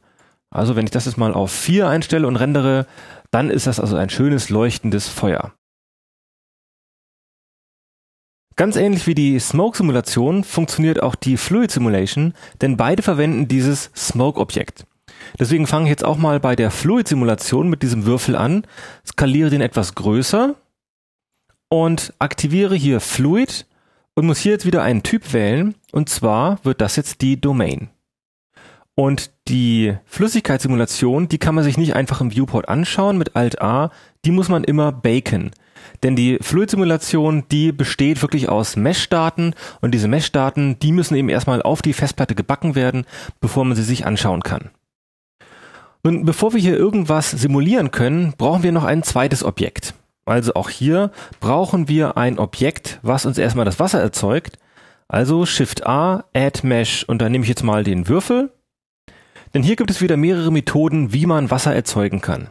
Also wenn ich das jetzt mal auf 4 einstelle und rendere, dann ist das also ein schönes leuchtendes Feuer. Ganz ähnlich wie die Smoke-Simulation funktioniert auch die Fluid Simulation, denn beide verwenden dieses Smoke-Objekt. Deswegen fange ich jetzt auch mal bei der Fluid-Simulation mit diesem Würfel an, skaliere den etwas größer und aktiviere hier Fluid und muss hier jetzt wieder einen Typ wählen und zwar wird das jetzt die Domain. Und die Flüssigkeitssimulation, die kann man sich nicht einfach im Viewport anschauen mit Alt A, die muss man immer baken. Denn die Fluid-Simulation, die besteht wirklich aus Mesh-Daten und diese Mesh-Daten, die müssen eben erstmal auf die Festplatte gebacken werden, bevor man sie sich anschauen kann. Nun, bevor wir hier irgendwas simulieren können, brauchen wir noch ein zweites Objekt. Also auch hier brauchen wir ein Objekt, was uns erstmal das Wasser erzeugt. Also Shift A, Add Mesh und dann nehme ich jetzt mal den Würfel. Denn hier gibt es wieder mehrere Methoden, wie man Wasser erzeugen kann.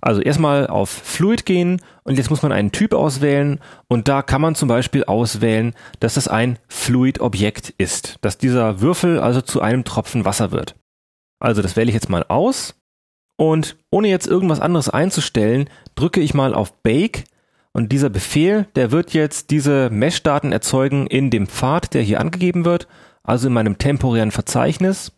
Also erstmal auf Fluid gehen und jetzt muss man einen Typ auswählen und da kann man zum Beispiel auswählen, dass das ein Fluid-Objekt ist, dass dieser Würfel also zu einem Tropfen Wasser wird. Also das wähle ich jetzt mal aus und ohne jetzt irgendwas anderes einzustellen, drücke ich mal auf Bake und dieser Befehl, der wird jetzt diese Mesh-Daten erzeugen in dem Pfad, der hier angegeben wird, also in meinem temporären Verzeichnis.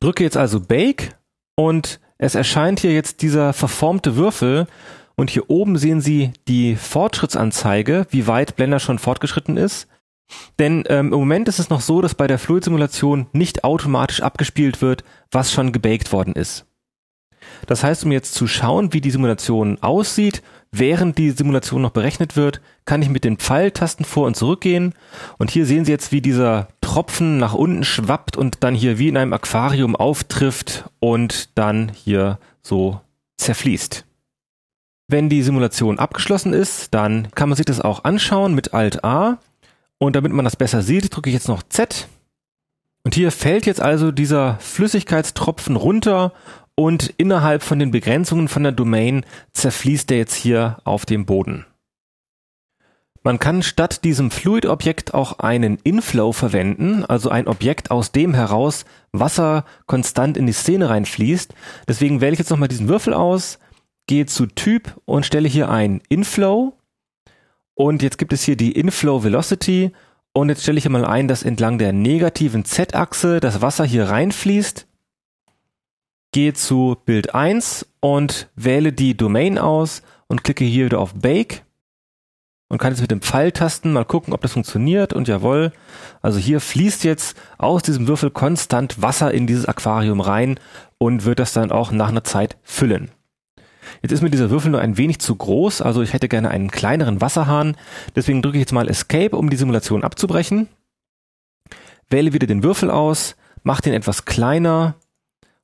Drücke jetzt also Bake und es erscheint hier jetzt dieser verformte Würfel und hier oben sehen Sie die Fortschrittsanzeige, wie weit Blender schon fortgeschritten ist. Denn ähm, im Moment ist es noch so, dass bei der Fluid-Simulation nicht automatisch abgespielt wird, was schon gebaked worden ist. Das heißt, um jetzt zu schauen, wie die Simulation aussieht, während die Simulation noch berechnet wird, kann ich mit den Pfeiltasten vor und zurück gehen. Und hier sehen Sie jetzt, wie dieser Tropfen nach unten schwappt und dann hier wie in einem Aquarium auftrifft und dann hier so zerfließt. Wenn die Simulation abgeschlossen ist, dann kann man sich das auch anschauen mit Alt A. Und damit man das besser sieht, drücke ich jetzt noch Z. Und hier fällt jetzt also dieser Flüssigkeitstropfen runter und innerhalb von den Begrenzungen von der Domain zerfließt er jetzt hier auf dem Boden. Man kann statt diesem Fluid-Objekt auch einen Inflow verwenden, also ein Objekt, aus dem heraus Wasser konstant in die Szene reinfließt. Deswegen wähle ich jetzt nochmal diesen Würfel aus, gehe zu Typ und stelle hier ein Inflow. Und jetzt gibt es hier die Inflow Velocity. Und jetzt stelle ich hier mal ein, dass entlang der negativen Z-Achse das Wasser hier reinfließt gehe zu Bild 1 und wähle die Domain aus und klicke hier wieder auf Bake und kann jetzt mit dem Pfeiltasten mal gucken, ob das funktioniert und jawohl. Also hier fließt jetzt aus diesem Würfel konstant Wasser in dieses Aquarium rein und wird das dann auch nach einer Zeit füllen. Jetzt ist mir dieser Würfel nur ein wenig zu groß, also ich hätte gerne einen kleineren Wasserhahn. Deswegen drücke ich jetzt mal Escape, um die Simulation abzubrechen. Wähle wieder den Würfel aus, mache den etwas kleiner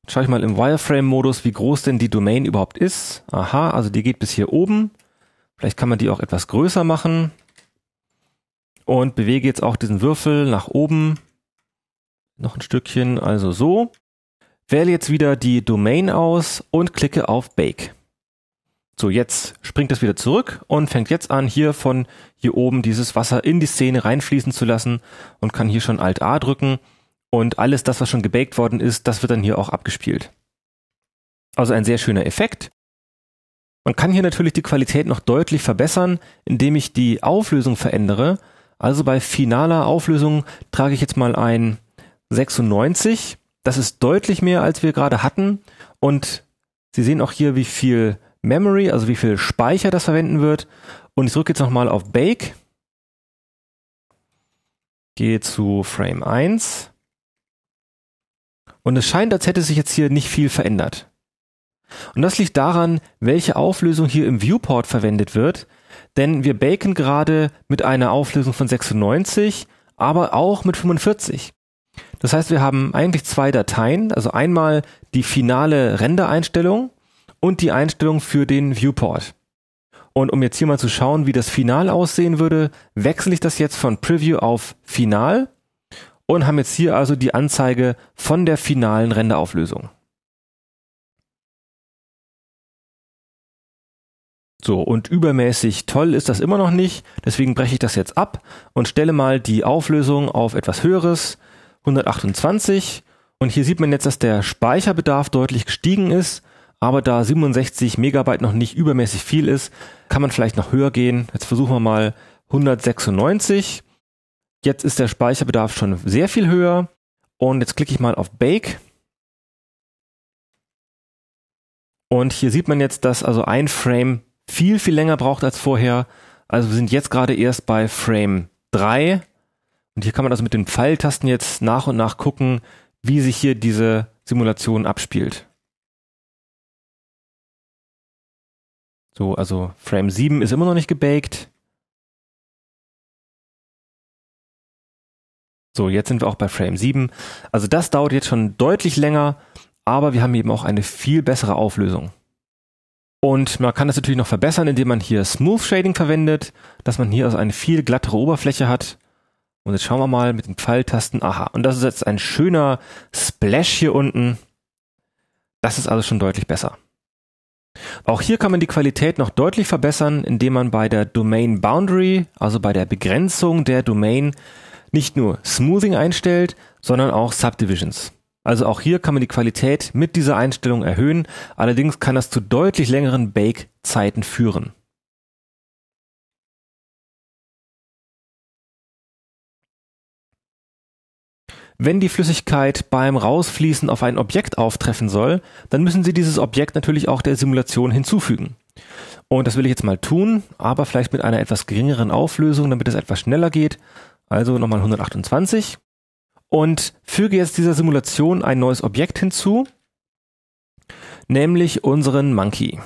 Schaue ich mal im Wireframe-Modus, wie groß denn die Domain überhaupt ist. Aha, also die geht bis hier oben. Vielleicht kann man die auch etwas größer machen. Und bewege jetzt auch diesen Würfel nach oben. Noch ein Stückchen, also so. Wähle jetzt wieder die Domain aus und klicke auf Bake. So, jetzt springt das wieder zurück und fängt jetzt an, hier von hier oben dieses Wasser in die Szene reinfließen zu lassen und kann hier schon Alt A drücken und alles das, was schon gebaked worden ist, das wird dann hier auch abgespielt. Also ein sehr schöner Effekt. Man kann hier natürlich die Qualität noch deutlich verbessern, indem ich die Auflösung verändere. Also bei finaler Auflösung trage ich jetzt mal ein 96. Das ist deutlich mehr, als wir gerade hatten. Und Sie sehen auch hier, wie viel Memory, also wie viel Speicher das verwenden wird. Und ich drücke jetzt nochmal auf Bake. Gehe zu Frame 1. Und es scheint, als hätte sich jetzt hier nicht viel verändert. Und das liegt daran, welche Auflösung hier im Viewport verwendet wird, denn wir baken gerade mit einer Auflösung von 96, aber auch mit 45. Das heißt, wir haben eigentlich zwei Dateien, also einmal die finale Rendereinstellung und die Einstellung für den Viewport. Und um jetzt hier mal zu schauen, wie das final aussehen würde, wechsle ich das jetzt von Preview auf Final und haben jetzt hier also die Anzeige von der finalen Renderauflösung. So, und übermäßig toll ist das immer noch nicht, deswegen breche ich das jetzt ab und stelle mal die Auflösung auf etwas höheres, 128. Und hier sieht man jetzt, dass der Speicherbedarf deutlich gestiegen ist, aber da 67 Megabyte noch nicht übermäßig viel ist, kann man vielleicht noch höher gehen. Jetzt versuchen wir mal 196 Jetzt ist der Speicherbedarf schon sehr viel höher. Und jetzt klicke ich mal auf Bake. Und hier sieht man jetzt, dass also ein Frame viel, viel länger braucht als vorher. Also wir sind jetzt gerade erst bei Frame 3. Und hier kann man also mit den Pfeiltasten jetzt nach und nach gucken, wie sich hier diese Simulation abspielt. So, also Frame 7 ist immer noch nicht gebaked. So, jetzt sind wir auch bei Frame 7. Also das dauert jetzt schon deutlich länger, aber wir haben eben auch eine viel bessere Auflösung. Und man kann das natürlich noch verbessern, indem man hier Smooth Shading verwendet, dass man hier also eine viel glattere Oberfläche hat. Und jetzt schauen wir mal mit den Pfeiltasten. Aha, und das ist jetzt ein schöner Splash hier unten. Das ist also schon deutlich besser. Auch hier kann man die Qualität noch deutlich verbessern, indem man bei der Domain Boundary, also bei der Begrenzung der Domain, nicht nur Smoothing einstellt, sondern auch Subdivisions. Also auch hier kann man die Qualität mit dieser Einstellung erhöhen, allerdings kann das zu deutlich längeren Bake-Zeiten führen. Wenn die Flüssigkeit beim Rausfließen auf ein Objekt auftreffen soll, dann müssen Sie dieses Objekt natürlich auch der Simulation hinzufügen. Und das will ich jetzt mal tun, aber vielleicht mit einer etwas geringeren Auflösung, damit es etwas schneller geht. Also nochmal 128. Und füge jetzt dieser Simulation ein neues Objekt hinzu, nämlich unseren Monkey.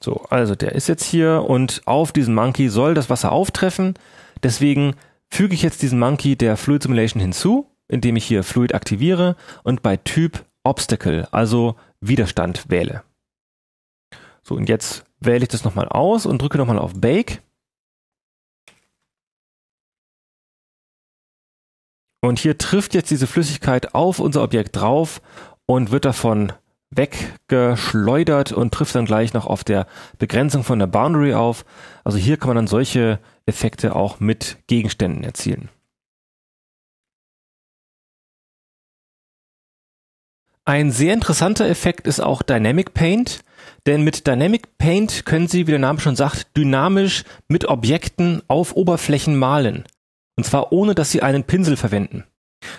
So, also der ist jetzt hier und auf diesen Monkey soll das Wasser auftreffen. Deswegen füge ich jetzt diesen Monkey der Fluid Simulation hinzu, indem ich hier Fluid aktiviere und bei Typ Obstacle, also Widerstand wähle. So, und jetzt wähle ich das nochmal aus und drücke nochmal auf Bake. Und hier trifft jetzt diese Flüssigkeit auf unser Objekt drauf und wird davon weggeschleudert und trifft dann gleich noch auf der Begrenzung von der Boundary auf. Also hier kann man dann solche Effekte auch mit Gegenständen erzielen. Ein sehr interessanter Effekt ist auch Dynamic Paint, denn mit Dynamic Paint können Sie, wie der Name schon sagt, dynamisch mit Objekten auf Oberflächen malen. Und zwar ohne, dass Sie einen Pinsel verwenden.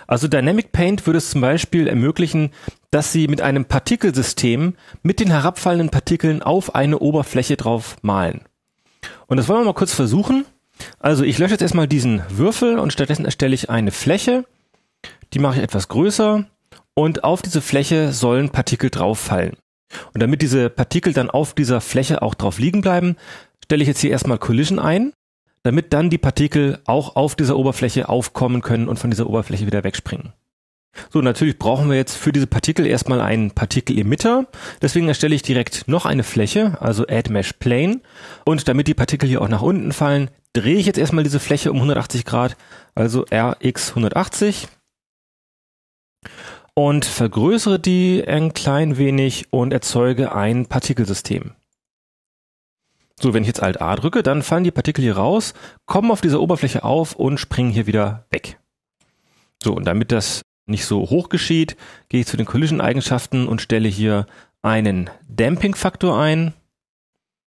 Also Dynamic Paint würde es zum Beispiel ermöglichen, dass Sie mit einem Partikelsystem mit den herabfallenden Partikeln auf eine Oberfläche drauf malen. Und das wollen wir mal kurz versuchen. Also ich lösche jetzt erstmal diesen Würfel und stattdessen erstelle ich eine Fläche. Die mache ich etwas größer und auf diese Fläche sollen Partikel drauffallen. Und damit diese Partikel dann auf dieser Fläche auch drauf liegen bleiben, stelle ich jetzt hier erstmal Collision ein damit dann die Partikel auch auf dieser Oberfläche aufkommen können und von dieser Oberfläche wieder wegspringen. So, natürlich brauchen wir jetzt für diese Partikel erstmal einen Partikelemitter. Deswegen erstelle ich direkt noch eine Fläche, also Add Mesh Plane. Und damit die Partikel hier auch nach unten fallen, drehe ich jetzt erstmal diese Fläche um 180 Grad, also RX 180. Und vergrößere die ein klein wenig und erzeuge ein Partikelsystem. So, wenn ich jetzt Alt A drücke, dann fallen die Partikel hier raus, kommen auf dieser Oberfläche auf und springen hier wieder weg. So, und damit das nicht so hoch geschieht, gehe ich zu den Collision-Eigenschaften und stelle hier einen Damping-Faktor ein,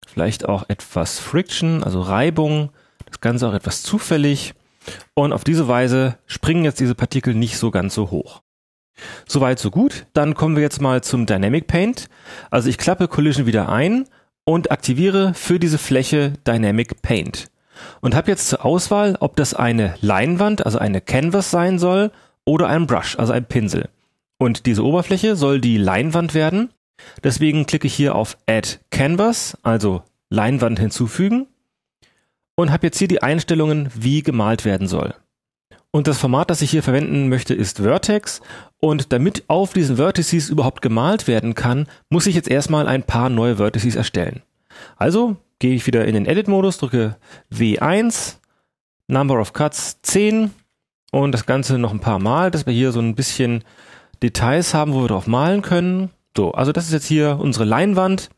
vielleicht auch etwas Friction, also Reibung, das Ganze auch etwas zufällig. Und auf diese Weise springen jetzt diese Partikel nicht so ganz so hoch. Soweit, so gut. Dann kommen wir jetzt mal zum Dynamic Paint. Also ich klappe Collision wieder ein und aktiviere für diese Fläche Dynamic Paint und habe jetzt zur Auswahl, ob das eine Leinwand, also eine Canvas sein soll oder ein Brush, also ein Pinsel. Und diese Oberfläche soll die Leinwand werden. Deswegen klicke ich hier auf Add Canvas, also Leinwand hinzufügen und habe jetzt hier die Einstellungen, wie gemalt werden soll. Und das Format, das ich hier verwenden möchte, ist Vertex und damit auf diesen Vertices überhaupt gemalt werden kann, muss ich jetzt erstmal ein paar neue Vertices erstellen. Also gehe ich wieder in den Edit-Modus, drücke W1, Number of Cuts 10 und das Ganze noch ein paar Mal, dass wir hier so ein bisschen Details haben, wo wir drauf malen können. So, also das ist jetzt hier unsere Leinwand.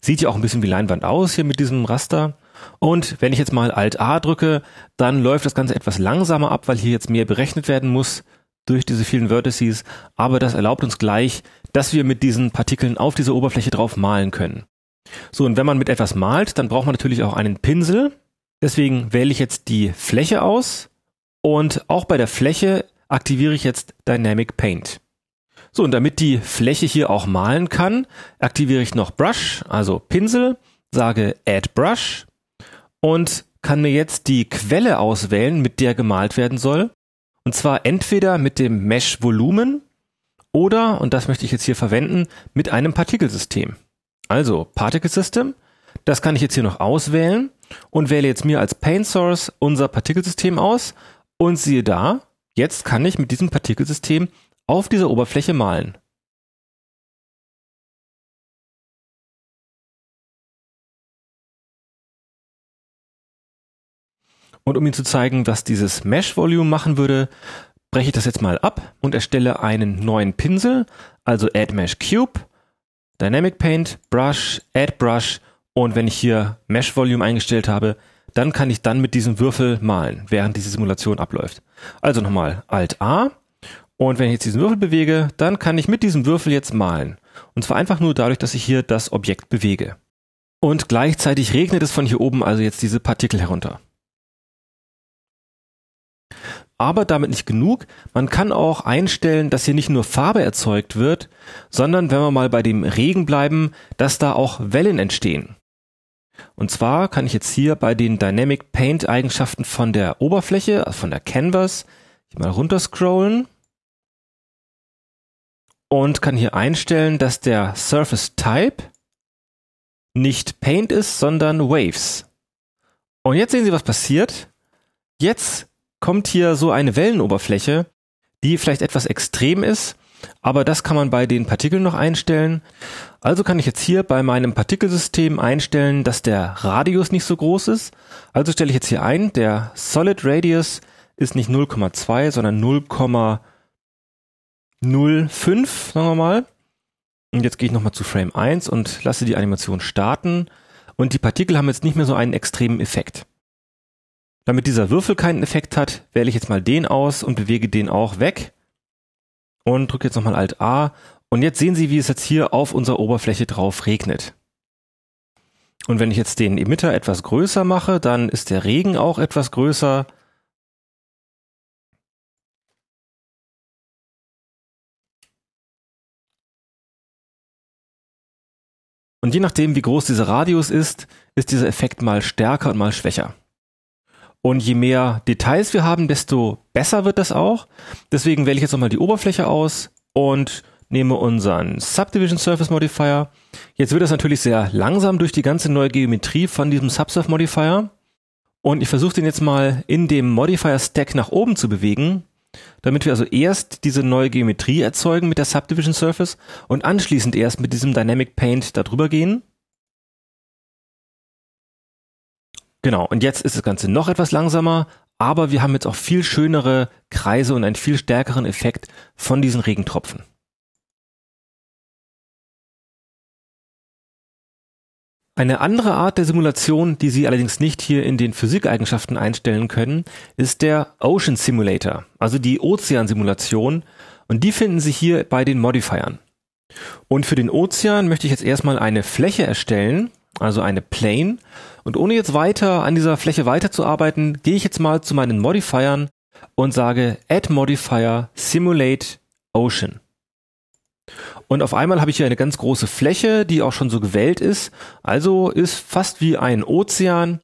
Sieht ja auch ein bisschen wie Leinwand aus hier mit diesem Raster. Und wenn ich jetzt mal Alt A drücke, dann läuft das Ganze etwas langsamer ab, weil hier jetzt mehr berechnet werden muss durch diese vielen Vertices, aber das erlaubt uns gleich, dass wir mit diesen Partikeln auf diese Oberfläche drauf malen können. So, und wenn man mit etwas malt, dann braucht man natürlich auch einen Pinsel. Deswegen wähle ich jetzt die Fläche aus und auch bei der Fläche aktiviere ich jetzt Dynamic Paint. So, und damit die Fläche hier auch malen kann, aktiviere ich noch Brush, also Pinsel, sage Add Brush und kann mir jetzt die Quelle auswählen, mit der gemalt werden soll. Und zwar entweder mit dem Mesh-Volumen oder, und das möchte ich jetzt hier verwenden, mit einem Partikelsystem. Also Particle System, das kann ich jetzt hier noch auswählen und wähle jetzt mir als Paint Source unser Partikelsystem aus und siehe da, jetzt kann ich mit diesem Partikelsystem auf dieser Oberfläche malen. Und um Ihnen zu zeigen, was dieses Mesh Volume machen würde, breche ich das jetzt mal ab und erstelle einen neuen Pinsel, also Add Mesh Cube, Dynamic Paint, Brush, Add Brush und wenn ich hier Mesh Volume eingestellt habe, dann kann ich dann mit diesem Würfel malen, während diese Simulation abläuft. Also nochmal Alt A und wenn ich jetzt diesen Würfel bewege, dann kann ich mit diesem Würfel jetzt malen. Und zwar einfach nur dadurch, dass ich hier das Objekt bewege. Und gleichzeitig regnet es von hier oben also jetzt diese Partikel herunter. Aber damit nicht genug. Man kann auch einstellen, dass hier nicht nur Farbe erzeugt wird, sondern wenn wir mal bei dem Regen bleiben, dass da auch Wellen entstehen. Und zwar kann ich jetzt hier bei den Dynamic Paint Eigenschaften von der Oberfläche, also von der Canvas, hier mal runterscrollen und kann hier einstellen, dass der Surface Type nicht Paint ist, sondern Waves. Und jetzt sehen Sie, was passiert. Jetzt kommt hier so eine Wellenoberfläche, die vielleicht etwas extrem ist, aber das kann man bei den Partikeln noch einstellen. Also kann ich jetzt hier bei meinem Partikelsystem einstellen, dass der Radius nicht so groß ist. Also stelle ich jetzt hier ein, der Solid Radius ist nicht 0,2, sondern 0,05, sagen wir mal. Und jetzt gehe ich nochmal zu Frame 1 und lasse die Animation starten. Und die Partikel haben jetzt nicht mehr so einen extremen Effekt. Damit dieser Würfel keinen Effekt hat, wähle ich jetzt mal den aus und bewege den auch weg. Und drücke jetzt nochmal Alt A. Und jetzt sehen Sie, wie es jetzt hier auf unserer Oberfläche drauf regnet. Und wenn ich jetzt den Emitter etwas größer mache, dann ist der Regen auch etwas größer. Und je nachdem, wie groß dieser Radius ist, ist dieser Effekt mal stärker und mal schwächer. Und je mehr Details wir haben, desto besser wird das auch. Deswegen wähle ich jetzt nochmal die Oberfläche aus und nehme unseren Subdivision Surface Modifier. Jetzt wird das natürlich sehr langsam durch die ganze neue Geometrie von diesem Subsurf Modifier. Und ich versuche den jetzt mal in dem Modifier Stack nach oben zu bewegen, damit wir also erst diese neue Geometrie erzeugen mit der Subdivision Surface und anschließend erst mit diesem Dynamic Paint darüber gehen. Genau, und jetzt ist das Ganze noch etwas langsamer, aber wir haben jetzt auch viel schönere Kreise und einen viel stärkeren Effekt von diesen Regentropfen. Eine andere Art der Simulation, die Sie allerdings nicht hier in den Physikeigenschaften einstellen können, ist der Ocean Simulator, also die Ozeansimulation, und die finden Sie hier bei den Modifiern. Und für den Ozean möchte ich jetzt erstmal eine Fläche erstellen, also eine Plane, und ohne jetzt weiter an dieser Fläche weiterzuarbeiten, gehe ich jetzt mal zu meinen Modifiern und sage Add Modifier Simulate Ocean. Und auf einmal habe ich hier eine ganz große Fläche, die auch schon so gewählt ist. Also ist fast wie ein Ozean.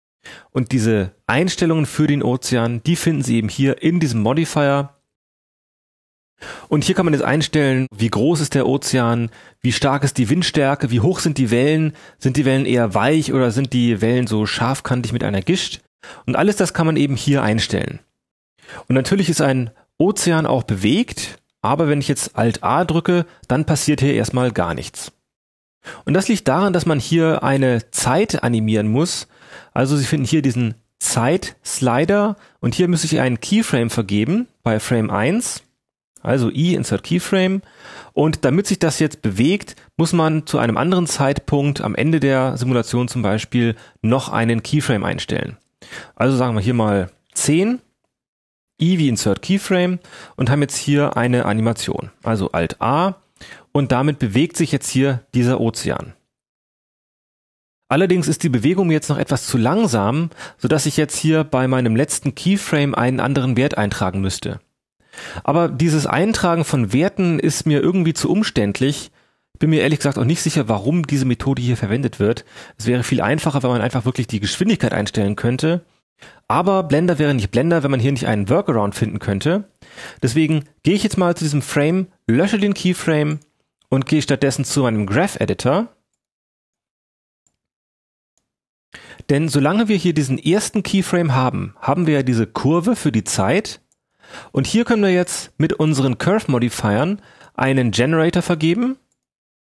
Und diese Einstellungen für den Ozean, die finden Sie eben hier in diesem Modifier. Und hier kann man jetzt einstellen, wie groß ist der Ozean, wie stark ist die Windstärke, wie hoch sind die Wellen, sind die Wellen eher weich oder sind die Wellen so scharfkantig mit einer Gischt. Und alles das kann man eben hier einstellen. Und natürlich ist ein Ozean auch bewegt, aber wenn ich jetzt Alt A drücke, dann passiert hier erstmal gar nichts. Und das liegt daran, dass man hier eine Zeit animieren muss. Also Sie finden hier diesen Zeit-Slider und hier müsste ich einen Keyframe vergeben bei Frame 1 also i insert keyframe. Und damit sich das jetzt bewegt, muss man zu einem anderen Zeitpunkt am Ende der Simulation zum Beispiel noch einen Keyframe einstellen. Also sagen wir hier mal 10, i wie insert keyframe und haben jetzt hier eine Animation. Also alt a und damit bewegt sich jetzt hier dieser Ozean. Allerdings ist die Bewegung jetzt noch etwas zu langsam, sodass ich jetzt hier bei meinem letzten Keyframe einen anderen Wert eintragen müsste. Aber dieses Eintragen von Werten ist mir irgendwie zu umständlich. Bin mir ehrlich gesagt auch nicht sicher, warum diese Methode hier verwendet wird. Es wäre viel einfacher, wenn man einfach wirklich die Geschwindigkeit einstellen könnte. Aber Blender wäre nicht Blender, wenn man hier nicht einen Workaround finden könnte. Deswegen gehe ich jetzt mal zu diesem Frame, lösche den Keyframe und gehe stattdessen zu meinem Graph Editor. Denn solange wir hier diesen ersten Keyframe haben, haben wir ja diese Kurve für die Zeit und hier können wir jetzt mit unseren Curve Modifiern einen Generator vergeben.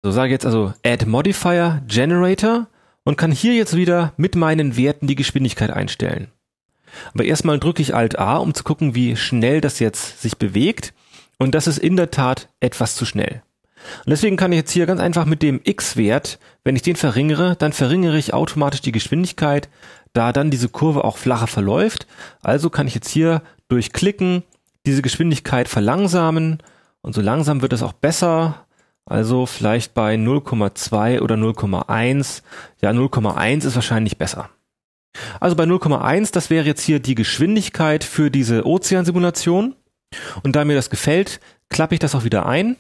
So sage ich jetzt also Add Modifier Generator und kann hier jetzt wieder mit meinen Werten die Geschwindigkeit einstellen. Aber erstmal drücke ich Alt A, um zu gucken, wie schnell das jetzt sich bewegt. Und das ist in der Tat etwas zu schnell. Und deswegen kann ich jetzt hier ganz einfach mit dem x-Wert, wenn ich den verringere, dann verringere ich automatisch die Geschwindigkeit, da dann diese Kurve auch flacher verläuft. Also kann ich jetzt hier durch Klicken diese Geschwindigkeit verlangsamen und so langsam wird es auch besser. Also vielleicht bei 0,2 oder 0,1. Ja, 0,1 ist wahrscheinlich besser. Also bei 0,1, das wäre jetzt hier die Geschwindigkeit für diese Ozeansimulation. Und da mir das gefällt, klappe ich das auch wieder ein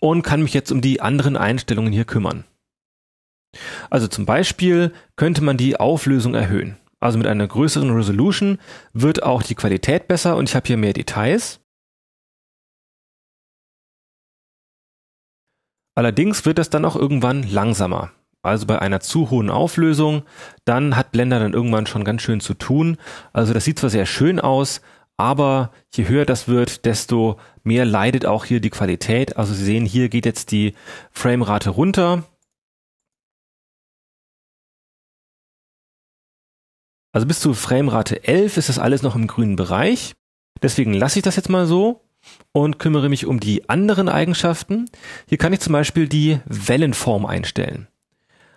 und kann mich jetzt um die anderen Einstellungen hier kümmern. Also zum Beispiel könnte man die Auflösung erhöhen. Also mit einer größeren Resolution wird auch die Qualität besser und ich habe hier mehr Details. Allerdings wird das dann auch irgendwann langsamer. Also bei einer zu hohen Auflösung, dann hat Blender dann irgendwann schon ganz schön zu tun. Also das sieht zwar sehr schön aus, aber je höher das wird, desto mehr leidet auch hier die Qualität. Also Sie sehen, hier geht jetzt die Framerate runter Also bis zu Framerate 11 ist das alles noch im grünen Bereich. Deswegen lasse ich das jetzt mal so und kümmere mich um die anderen Eigenschaften. Hier kann ich zum Beispiel die Wellenform einstellen.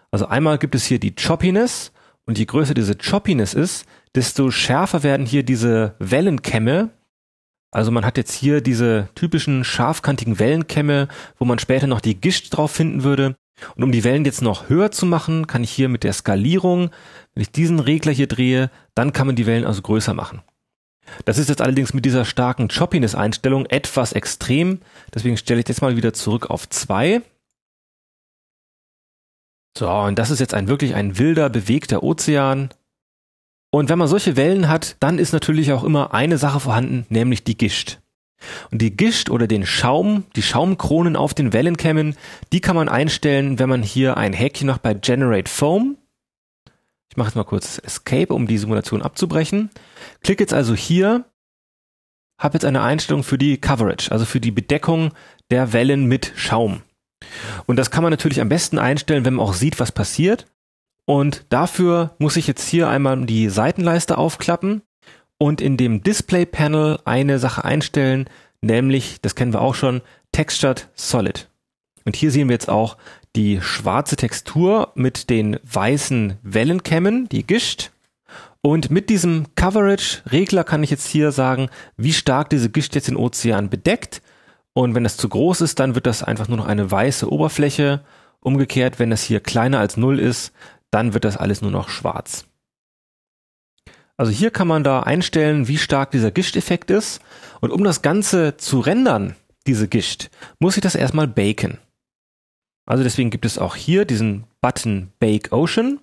Also einmal gibt es hier die Choppiness und je größer diese Choppiness ist, desto schärfer werden hier diese Wellenkämme. Also man hat jetzt hier diese typischen scharfkantigen Wellenkämme, wo man später noch die Gischt drauf finden würde. Und um die Wellen jetzt noch höher zu machen, kann ich hier mit der Skalierung, wenn ich diesen Regler hier drehe, dann kann man die Wellen also größer machen. Das ist jetzt allerdings mit dieser starken Choppiness-Einstellung etwas extrem, deswegen stelle ich das mal wieder zurück auf 2. So, und das ist jetzt ein wirklich ein wilder, bewegter Ozean. Und wenn man solche Wellen hat, dann ist natürlich auch immer eine Sache vorhanden, nämlich die Gischt. Und die Gischt oder den Schaum, die Schaumkronen auf den Wellenkämmen, die kann man einstellen, wenn man hier ein Häkchen macht bei Generate Foam. Ich mache jetzt mal kurz Escape, um die Simulation abzubrechen. Klick jetzt also hier, habe jetzt eine Einstellung für die Coverage, also für die Bedeckung der Wellen mit Schaum. Und das kann man natürlich am besten einstellen, wenn man auch sieht, was passiert. Und dafür muss ich jetzt hier einmal die Seitenleiste aufklappen und in dem Display Panel eine Sache einstellen, nämlich, das kennen wir auch schon, Textured Solid. Und hier sehen wir jetzt auch die schwarze Textur mit den weißen Wellenkämmen, die Gischt. Und mit diesem Coverage-Regler kann ich jetzt hier sagen, wie stark diese Gischt jetzt den Ozean bedeckt. Und wenn das zu groß ist, dann wird das einfach nur noch eine weiße Oberfläche. Umgekehrt, wenn das hier kleiner als null ist, dann wird das alles nur noch schwarz. Also hier kann man da einstellen, wie stark dieser Gischt-Effekt ist. Und um das Ganze zu rendern, diese Gischt, muss ich das erstmal baken. Also deswegen gibt es auch hier diesen Button Bake Ocean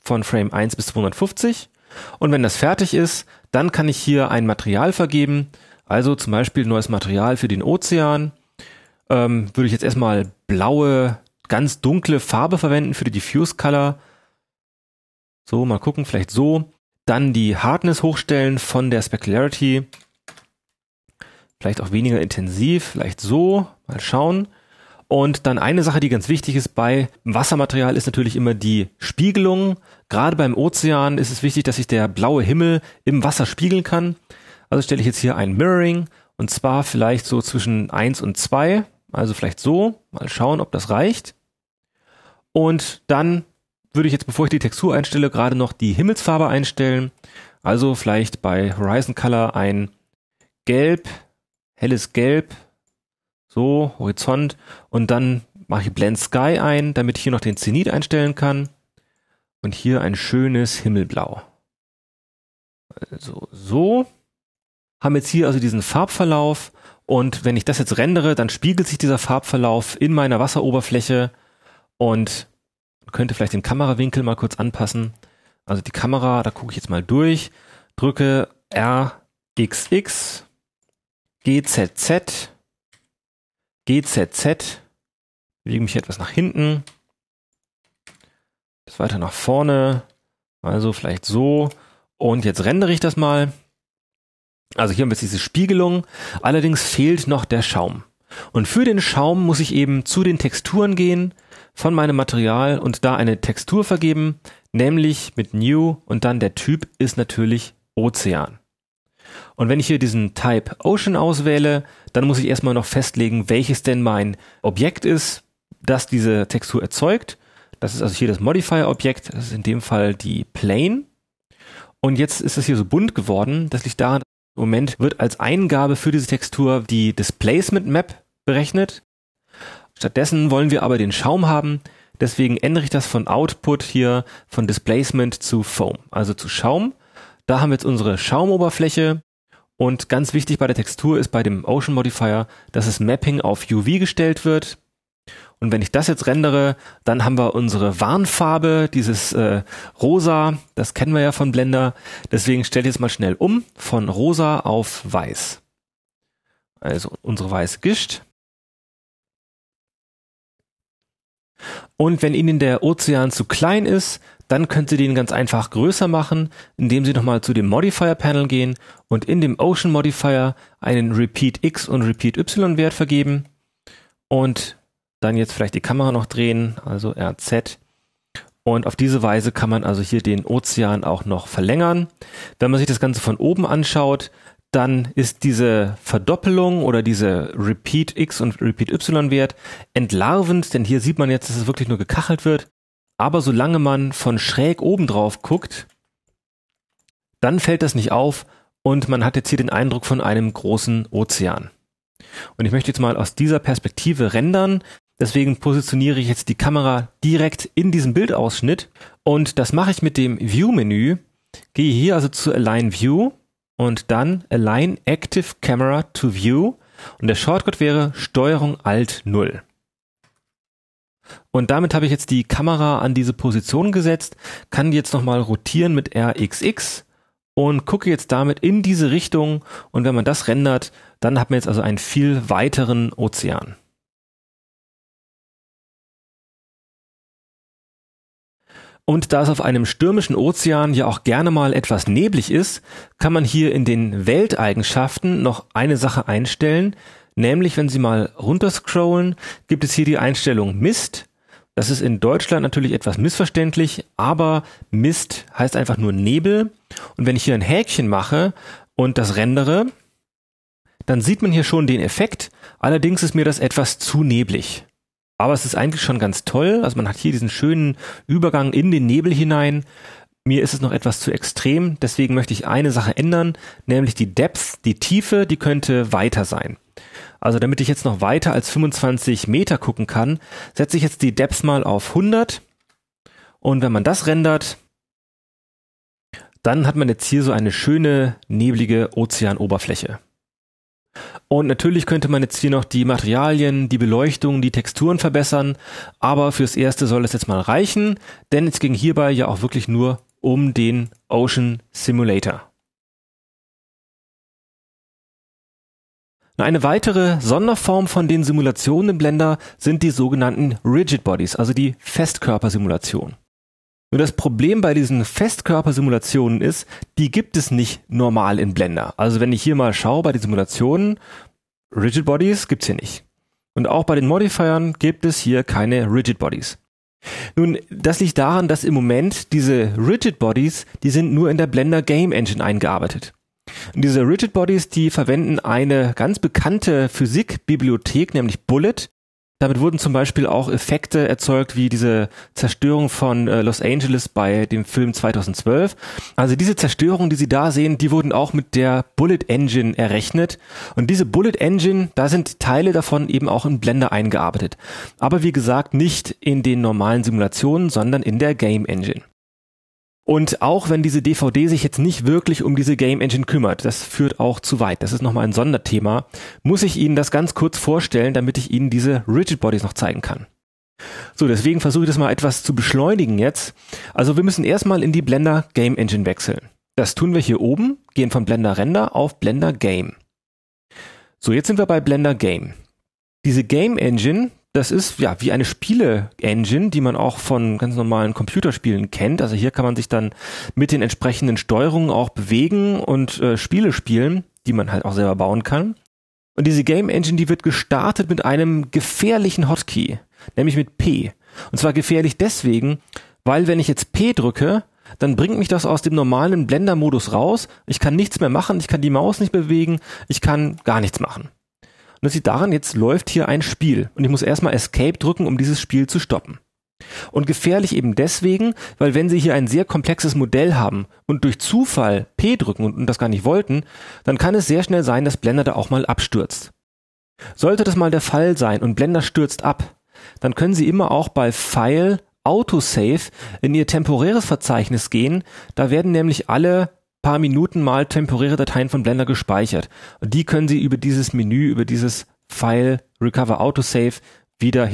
von Frame 1 bis 250. Und wenn das fertig ist, dann kann ich hier ein Material vergeben. Also zum Beispiel neues Material für den Ozean. Ähm, würde ich jetzt erstmal blaue, ganz dunkle Farbe verwenden für die Diffuse Color. So, mal gucken, vielleicht so. Dann die Hardness hochstellen von der Specularity. Vielleicht auch weniger intensiv, vielleicht so. Mal schauen. Und dann eine Sache, die ganz wichtig ist bei Wassermaterial, ist natürlich immer die Spiegelung. Gerade beim Ozean ist es wichtig, dass sich der blaue Himmel im Wasser spiegeln kann. Also stelle ich jetzt hier ein Mirroring und zwar vielleicht so zwischen 1 und 2. Also vielleicht so. Mal schauen, ob das reicht. Und dann würde ich jetzt, bevor ich die Textur einstelle, gerade noch die Himmelsfarbe einstellen. Also vielleicht bei Horizon Color ein Gelb, helles Gelb, so, Horizont. Und dann mache ich Blend Sky ein, damit ich hier noch den Zenit einstellen kann. Und hier ein schönes Himmelblau. Also so. Haben jetzt hier also diesen Farbverlauf. Und wenn ich das jetzt rendere, dann spiegelt sich dieser Farbverlauf in meiner Wasseroberfläche. Und man könnte vielleicht den Kamerawinkel mal kurz anpassen. Also die Kamera, da gucke ich jetzt mal durch, drücke RXX, GZZ, GZZ, bewege mich etwas nach hinten, das weiter nach vorne, also vielleicht so. Und jetzt rendere ich das mal. Also hier haben wir jetzt diese Spiegelung. Allerdings fehlt noch der Schaum. Und für den Schaum muss ich eben zu den Texturen gehen, von meinem Material und da eine Textur vergeben, nämlich mit New und dann der Typ ist natürlich Ozean. Und wenn ich hier diesen Type Ocean auswähle, dann muss ich erstmal noch festlegen, welches denn mein Objekt ist, das diese Textur erzeugt. Das ist also hier das Modifier-Objekt, das ist in dem Fall die Plane. Und jetzt ist es hier so bunt geworden, das liegt daran, im Moment wird als Eingabe für diese Textur die Displacement Map berechnet. Stattdessen wollen wir aber den Schaum haben, deswegen ändere ich das von Output hier von Displacement zu Foam, also zu Schaum. Da haben wir jetzt unsere Schaumoberfläche und ganz wichtig bei der Textur ist bei dem Ocean Modifier, dass das Mapping auf UV gestellt wird. Und wenn ich das jetzt rendere, dann haben wir unsere Warnfarbe, dieses äh, Rosa, das kennen wir ja von Blender. Deswegen stelle ich jetzt mal schnell um von Rosa auf Weiß. Also unsere weiße Gischt. Und wenn Ihnen der Ozean zu klein ist, dann können Sie den ganz einfach größer machen, indem Sie nochmal zu dem Modifier Panel gehen und in dem Ocean Modifier einen Repeat X und Repeat Y Wert vergeben und dann jetzt vielleicht die Kamera noch drehen, also RZ. Und auf diese Weise kann man also hier den Ozean auch noch verlängern. Wenn man sich das Ganze von oben anschaut, dann ist diese Verdoppelung oder diese Repeat X und Repeat Y Wert entlarvend, denn hier sieht man jetzt, dass es wirklich nur gekachelt wird. Aber solange man von schräg oben drauf guckt, dann fällt das nicht auf und man hat jetzt hier den Eindruck von einem großen Ozean. Und ich möchte jetzt mal aus dieser Perspektive rendern. Deswegen positioniere ich jetzt die Kamera direkt in diesem Bildausschnitt und das mache ich mit dem View-Menü. Gehe hier also zu Align View und dann Align Active Camera to View und der Shortcut wäre Steuerung Alt 0. Und damit habe ich jetzt die Kamera an diese Position gesetzt, kann jetzt nochmal rotieren mit RXX und gucke jetzt damit in diese Richtung und wenn man das rendert, dann hat man jetzt also einen viel weiteren Ozean. Und da es auf einem stürmischen Ozean ja auch gerne mal etwas neblig ist, kann man hier in den Welteigenschaften noch eine Sache einstellen, nämlich wenn Sie mal runterscrollen, gibt es hier die Einstellung Mist. Das ist in Deutschland natürlich etwas missverständlich, aber Mist heißt einfach nur Nebel. Und wenn ich hier ein Häkchen mache und das rendere, dann sieht man hier schon den Effekt, allerdings ist mir das etwas zu neblig. Aber es ist eigentlich schon ganz toll. Also man hat hier diesen schönen Übergang in den Nebel hinein. Mir ist es noch etwas zu extrem, deswegen möchte ich eine Sache ändern, nämlich die Depth, die Tiefe, die könnte weiter sein. Also damit ich jetzt noch weiter als 25 Meter gucken kann, setze ich jetzt die Depth mal auf 100. Und wenn man das rendert, dann hat man jetzt hier so eine schöne neblige Ozeanoberfläche. Und natürlich könnte man jetzt hier noch die Materialien, die Beleuchtung, die Texturen verbessern, aber fürs Erste soll es jetzt mal reichen, denn es ging hierbei ja auch wirklich nur um den Ocean Simulator. Eine weitere Sonderform von den Simulationen im Blender sind die sogenannten Rigid Bodies, also die Festkörpersimulation. Nur das Problem bei diesen Festkörpersimulationen ist, die gibt es nicht normal in Blender. Also wenn ich hier mal schaue bei den Simulationen, Rigid Bodies gibt's hier nicht. Und auch bei den Modifiern gibt es hier keine Rigid Bodies. Nun, das liegt daran, dass im Moment diese Rigid Bodies, die sind nur in der Blender Game Engine eingearbeitet. Und diese Rigid Bodies, die verwenden eine ganz bekannte Physikbibliothek, nämlich Bullet, damit wurden zum Beispiel auch Effekte erzeugt, wie diese Zerstörung von äh, Los Angeles bei dem Film 2012. Also diese Zerstörung, die Sie da sehen, die wurden auch mit der Bullet Engine errechnet. Und diese Bullet Engine, da sind Teile davon eben auch in Blender eingearbeitet. Aber wie gesagt, nicht in den normalen Simulationen, sondern in der Game Engine. Und auch wenn diese DVD sich jetzt nicht wirklich um diese Game Engine kümmert, das führt auch zu weit. Das ist nochmal ein Sonderthema. Muss ich Ihnen das ganz kurz vorstellen, damit ich Ihnen diese Rigid Bodies noch zeigen kann. So, deswegen versuche ich das mal etwas zu beschleunigen jetzt. Also wir müssen erstmal in die Blender Game Engine wechseln. Das tun wir hier oben, gehen von Blender Render auf Blender Game. So, jetzt sind wir bei Blender Game. Diese Game Engine, das ist ja wie eine Spiele-Engine, die man auch von ganz normalen Computerspielen kennt. Also hier kann man sich dann mit den entsprechenden Steuerungen auch bewegen und äh, Spiele spielen, die man halt auch selber bauen kann. Und diese Game Engine, die wird gestartet mit einem gefährlichen Hotkey, nämlich mit P. Und zwar gefährlich deswegen, weil wenn ich jetzt P drücke, dann bringt mich das aus dem normalen Blender-Modus raus. Ich kann nichts mehr machen, ich kann die Maus nicht bewegen, ich kann gar nichts machen. Und das sieht daran, jetzt läuft hier ein Spiel und ich muss erstmal Escape drücken, um dieses Spiel zu stoppen. Und gefährlich eben deswegen, weil wenn Sie hier ein sehr komplexes Modell haben und durch Zufall P drücken und, und das gar nicht wollten, dann kann es sehr schnell sein, dass Blender da auch mal abstürzt. Sollte das mal der Fall sein und Blender stürzt ab, dann können Sie immer auch bei File Autosave in Ihr temporäres Verzeichnis gehen. Da werden nämlich alle paar Minuten mal temporäre Dateien von Blender gespeichert. Und die können Sie über dieses Menü, über dieses File Recover Autosave wieder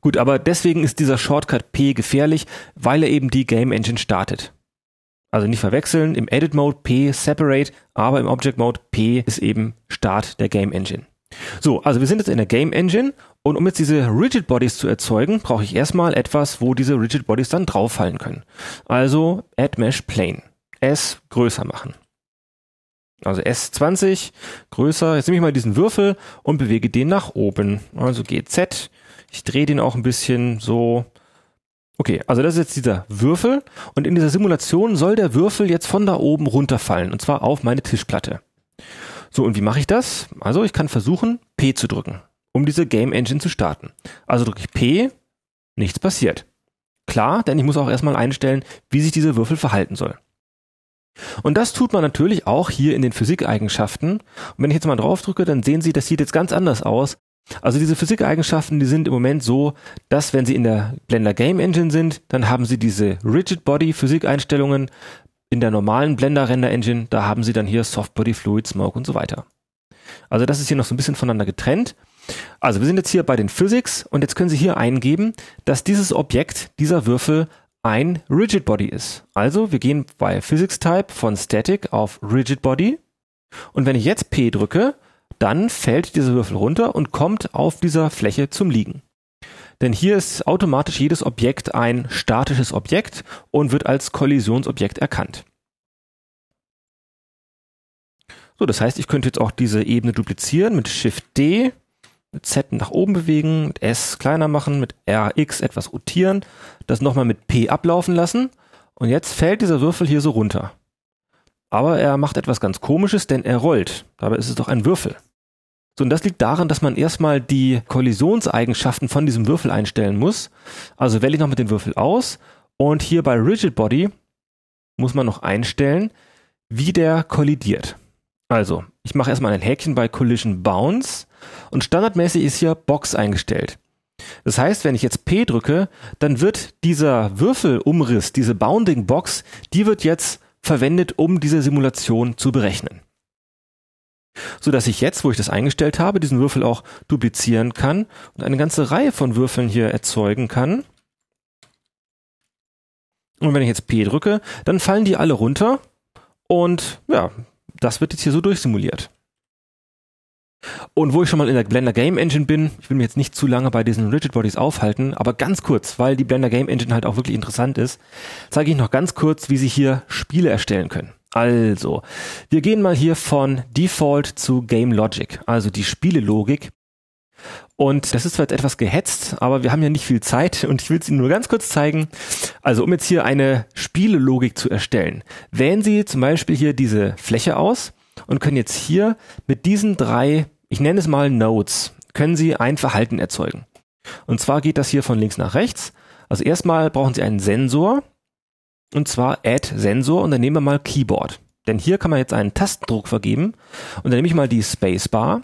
Gut, aber deswegen ist dieser Shortcut P gefährlich, weil er eben die Game Engine startet. Also nicht verwechseln, im Edit Mode P Separate, aber im Object Mode P ist eben Start der Game Engine. So, also wir sind jetzt in der Game Engine und um jetzt diese Rigid Bodies zu erzeugen, brauche ich erstmal etwas, wo diese Rigid Bodies dann drauffallen können. Also Add Mesh Plane. S größer machen. Also S20 größer. Jetzt nehme ich mal diesen Würfel und bewege den nach oben. Also GZ. Ich drehe den auch ein bisschen so. Okay, also das ist jetzt dieser Würfel und in dieser Simulation soll der Würfel jetzt von da oben runterfallen und zwar auf meine Tischplatte. So, und wie mache ich das? Also ich kann versuchen, P zu drücken, um diese Game Engine zu starten. Also drücke ich P, nichts passiert. Klar, denn ich muss auch erstmal einstellen, wie sich dieser Würfel verhalten soll. Und das tut man natürlich auch hier in den Physikeigenschaften. Und wenn ich jetzt mal draufdrücke, dann sehen Sie, das sieht jetzt ganz anders aus. Also diese Physikeigenschaften, die sind im Moment so, dass wenn Sie in der Blender Game Engine sind, dann haben Sie diese Rigid Body Physikeinstellungen. In der normalen Blender Render Engine, da haben Sie dann hier Soft Body, Fluid, Smoke und so weiter. Also das ist hier noch so ein bisschen voneinander getrennt. Also wir sind jetzt hier bei den Physics und jetzt können Sie hier eingeben, dass dieses Objekt, dieser Würfel ein Rigid Body ist. Also wir gehen bei Physics Type von Static auf Rigid Body. Und wenn ich jetzt P drücke, dann fällt dieser Würfel runter und kommt auf dieser Fläche zum Liegen. Denn hier ist automatisch jedes Objekt ein statisches Objekt und wird als Kollisionsobjekt erkannt. So, das heißt, ich könnte jetzt auch diese Ebene duplizieren mit Shift D mit Z nach oben bewegen, mit S kleiner machen, mit RX etwas rotieren, das nochmal mit P ablaufen lassen und jetzt fällt dieser Würfel hier so runter. Aber er macht etwas ganz Komisches, denn er rollt. Dabei ist es doch ein Würfel. So, und das liegt daran, dass man erstmal die Kollisionseigenschaften von diesem Würfel einstellen muss. Also wähle ich noch mit dem Würfel aus und hier bei Rigid Body muss man noch einstellen, wie der kollidiert. Also, ich mache erstmal ein Häkchen bei Collision Bounce und standardmäßig ist hier Box eingestellt. Das heißt, wenn ich jetzt P drücke, dann wird dieser Würfelumriss, diese Bounding Box, die wird jetzt verwendet, um diese Simulation zu berechnen. So dass ich jetzt, wo ich das eingestellt habe, diesen Würfel auch duplizieren kann und eine ganze Reihe von Würfeln hier erzeugen kann. Und wenn ich jetzt P drücke, dann fallen die alle runter und ja, das wird jetzt hier so durchsimuliert. Und wo ich schon mal in der Blender Game Engine bin, ich will mich jetzt nicht zu lange bei diesen Rigid Bodies aufhalten, aber ganz kurz, weil die Blender Game Engine halt auch wirklich interessant ist, zeige ich noch ganz kurz, wie Sie hier Spiele erstellen können. Also, wir gehen mal hier von Default zu Game Logic, also die Spielelogik. Und das ist zwar jetzt etwas gehetzt, aber wir haben ja nicht viel Zeit und ich will es Ihnen nur ganz kurz zeigen. Also um jetzt hier eine Spielelogik zu erstellen, wählen Sie zum Beispiel hier diese Fläche aus und können jetzt hier mit diesen drei, ich nenne es mal Nodes, können Sie ein Verhalten erzeugen. Und zwar geht das hier von links nach rechts. Also erstmal brauchen Sie einen Sensor und zwar Add Sensor und dann nehmen wir mal Keyboard. Denn hier kann man jetzt einen Tastendruck vergeben und dann nehme ich mal die Spacebar.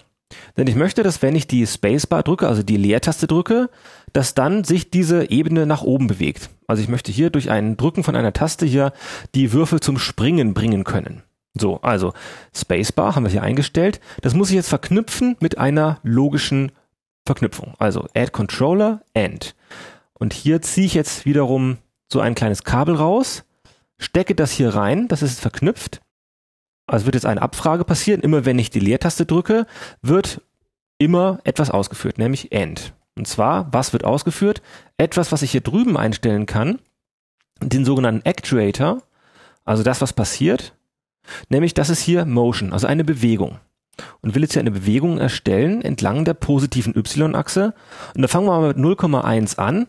Denn ich möchte, dass wenn ich die Spacebar drücke, also die Leertaste drücke, dass dann sich diese Ebene nach oben bewegt. Also ich möchte hier durch ein Drücken von einer Taste hier die Würfel zum Springen bringen können. So, also Spacebar haben wir hier eingestellt. Das muss ich jetzt verknüpfen mit einer logischen Verknüpfung. Also Add Controller, End. Und hier ziehe ich jetzt wiederum so ein kleines Kabel raus, stecke das hier rein, das ist verknüpft. Also wird jetzt eine Abfrage passieren. Immer wenn ich die Leertaste drücke, wird immer etwas ausgeführt, nämlich End. Und zwar, was wird ausgeführt? Etwas, was ich hier drüben einstellen kann, den sogenannten Actuator, also das, was passiert. Nämlich, das ist hier Motion, also eine Bewegung. Und will jetzt hier eine Bewegung erstellen entlang der positiven Y-Achse. Und da fangen wir mal mit 0,1 an.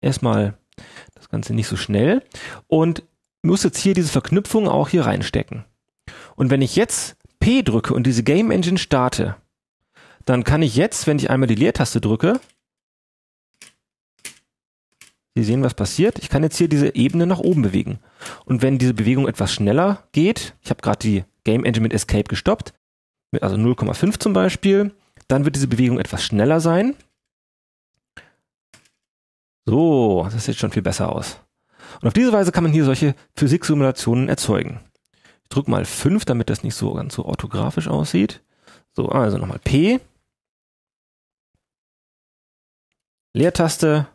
Erstmal das Ganze nicht so schnell. Und muss jetzt hier diese Verknüpfung auch hier reinstecken. Und wenn ich jetzt P drücke und diese Game Engine starte, dann kann ich jetzt, wenn ich einmal die Leertaste drücke, Sie sehen, was passiert. Ich kann jetzt hier diese Ebene nach oben bewegen. Und wenn diese Bewegung etwas schneller geht, ich habe gerade die Game Engine mit Escape gestoppt, also 0,5 zum Beispiel, dann wird diese Bewegung etwas schneller sein. So, das sieht schon viel besser aus. Und auf diese Weise kann man hier solche Physiksimulationen erzeugen. Ich drücke mal 5, damit das nicht so ganz so orthografisch aussieht. So, also nochmal P. Leertaste,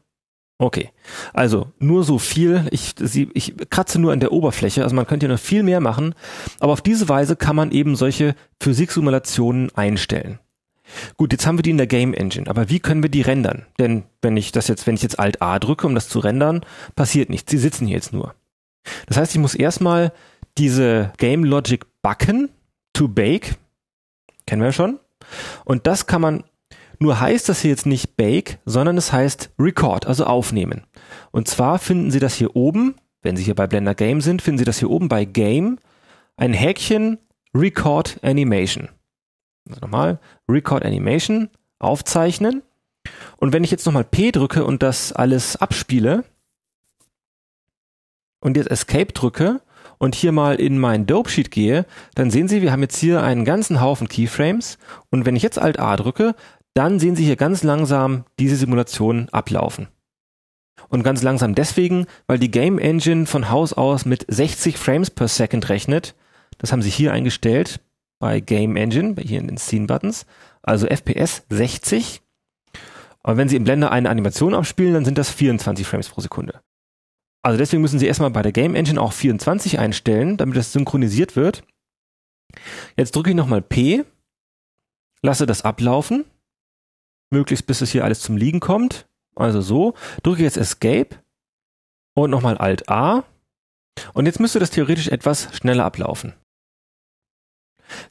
Okay, also nur so viel. Ich, sie, ich kratze nur an der Oberfläche, also man könnte ja noch viel mehr machen, aber auf diese Weise kann man eben solche Physiksimulationen einstellen. Gut, jetzt haben wir die in der Game Engine, aber wie können wir die rendern? Denn wenn ich das jetzt, wenn ich jetzt Alt A drücke, um das zu rendern, passiert nichts. Sie sitzen hier jetzt nur. Das heißt, ich muss erstmal diese Game Logic backen, to bake, kennen wir ja schon. Und das kann man nur heißt das hier jetzt nicht Bake, sondern es heißt Record, also aufnehmen. Und zwar finden Sie das hier oben, wenn Sie hier bei Blender Game sind, finden Sie das hier oben bei Game, ein Häkchen Record Animation. Also nochmal, Record Animation, aufzeichnen. Und wenn ich jetzt nochmal P drücke und das alles abspiele und jetzt Escape drücke und hier mal in mein Dope Sheet gehe, dann sehen Sie, wir haben jetzt hier einen ganzen Haufen Keyframes und wenn ich jetzt Alt A drücke, dann sehen Sie hier ganz langsam diese Simulation ablaufen. Und ganz langsam deswegen, weil die Game Engine von Haus aus mit 60 Frames per Second rechnet. Das haben Sie hier eingestellt bei Game Engine, hier in den Scene Buttons. Also FPS 60. Aber wenn Sie im Blender eine Animation abspielen, dann sind das 24 Frames pro Sekunde. Also deswegen müssen Sie erstmal bei der Game Engine auch 24 einstellen, damit das synchronisiert wird. Jetzt drücke ich nochmal P, lasse das ablaufen möglichst bis es hier alles zum Liegen kommt. Also so, drücke jetzt Escape und nochmal Alt A. Und jetzt müsste das theoretisch etwas schneller ablaufen.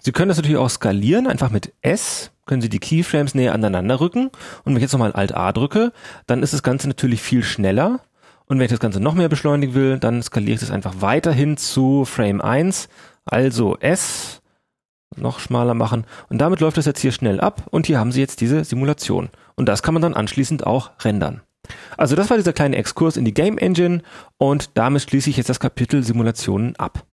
Sie können das natürlich auch skalieren, einfach mit S können Sie die Keyframes näher aneinander rücken. Und wenn ich jetzt nochmal Alt A drücke, dann ist das Ganze natürlich viel schneller. Und wenn ich das Ganze noch mehr beschleunigen will, dann skaliere ich das einfach weiterhin zu Frame 1. Also S noch schmaler machen. Und damit läuft das jetzt hier schnell ab und hier haben Sie jetzt diese Simulation. Und das kann man dann anschließend auch rendern. Also das war dieser kleine Exkurs in die Game Engine und damit schließe ich jetzt das Kapitel Simulationen ab.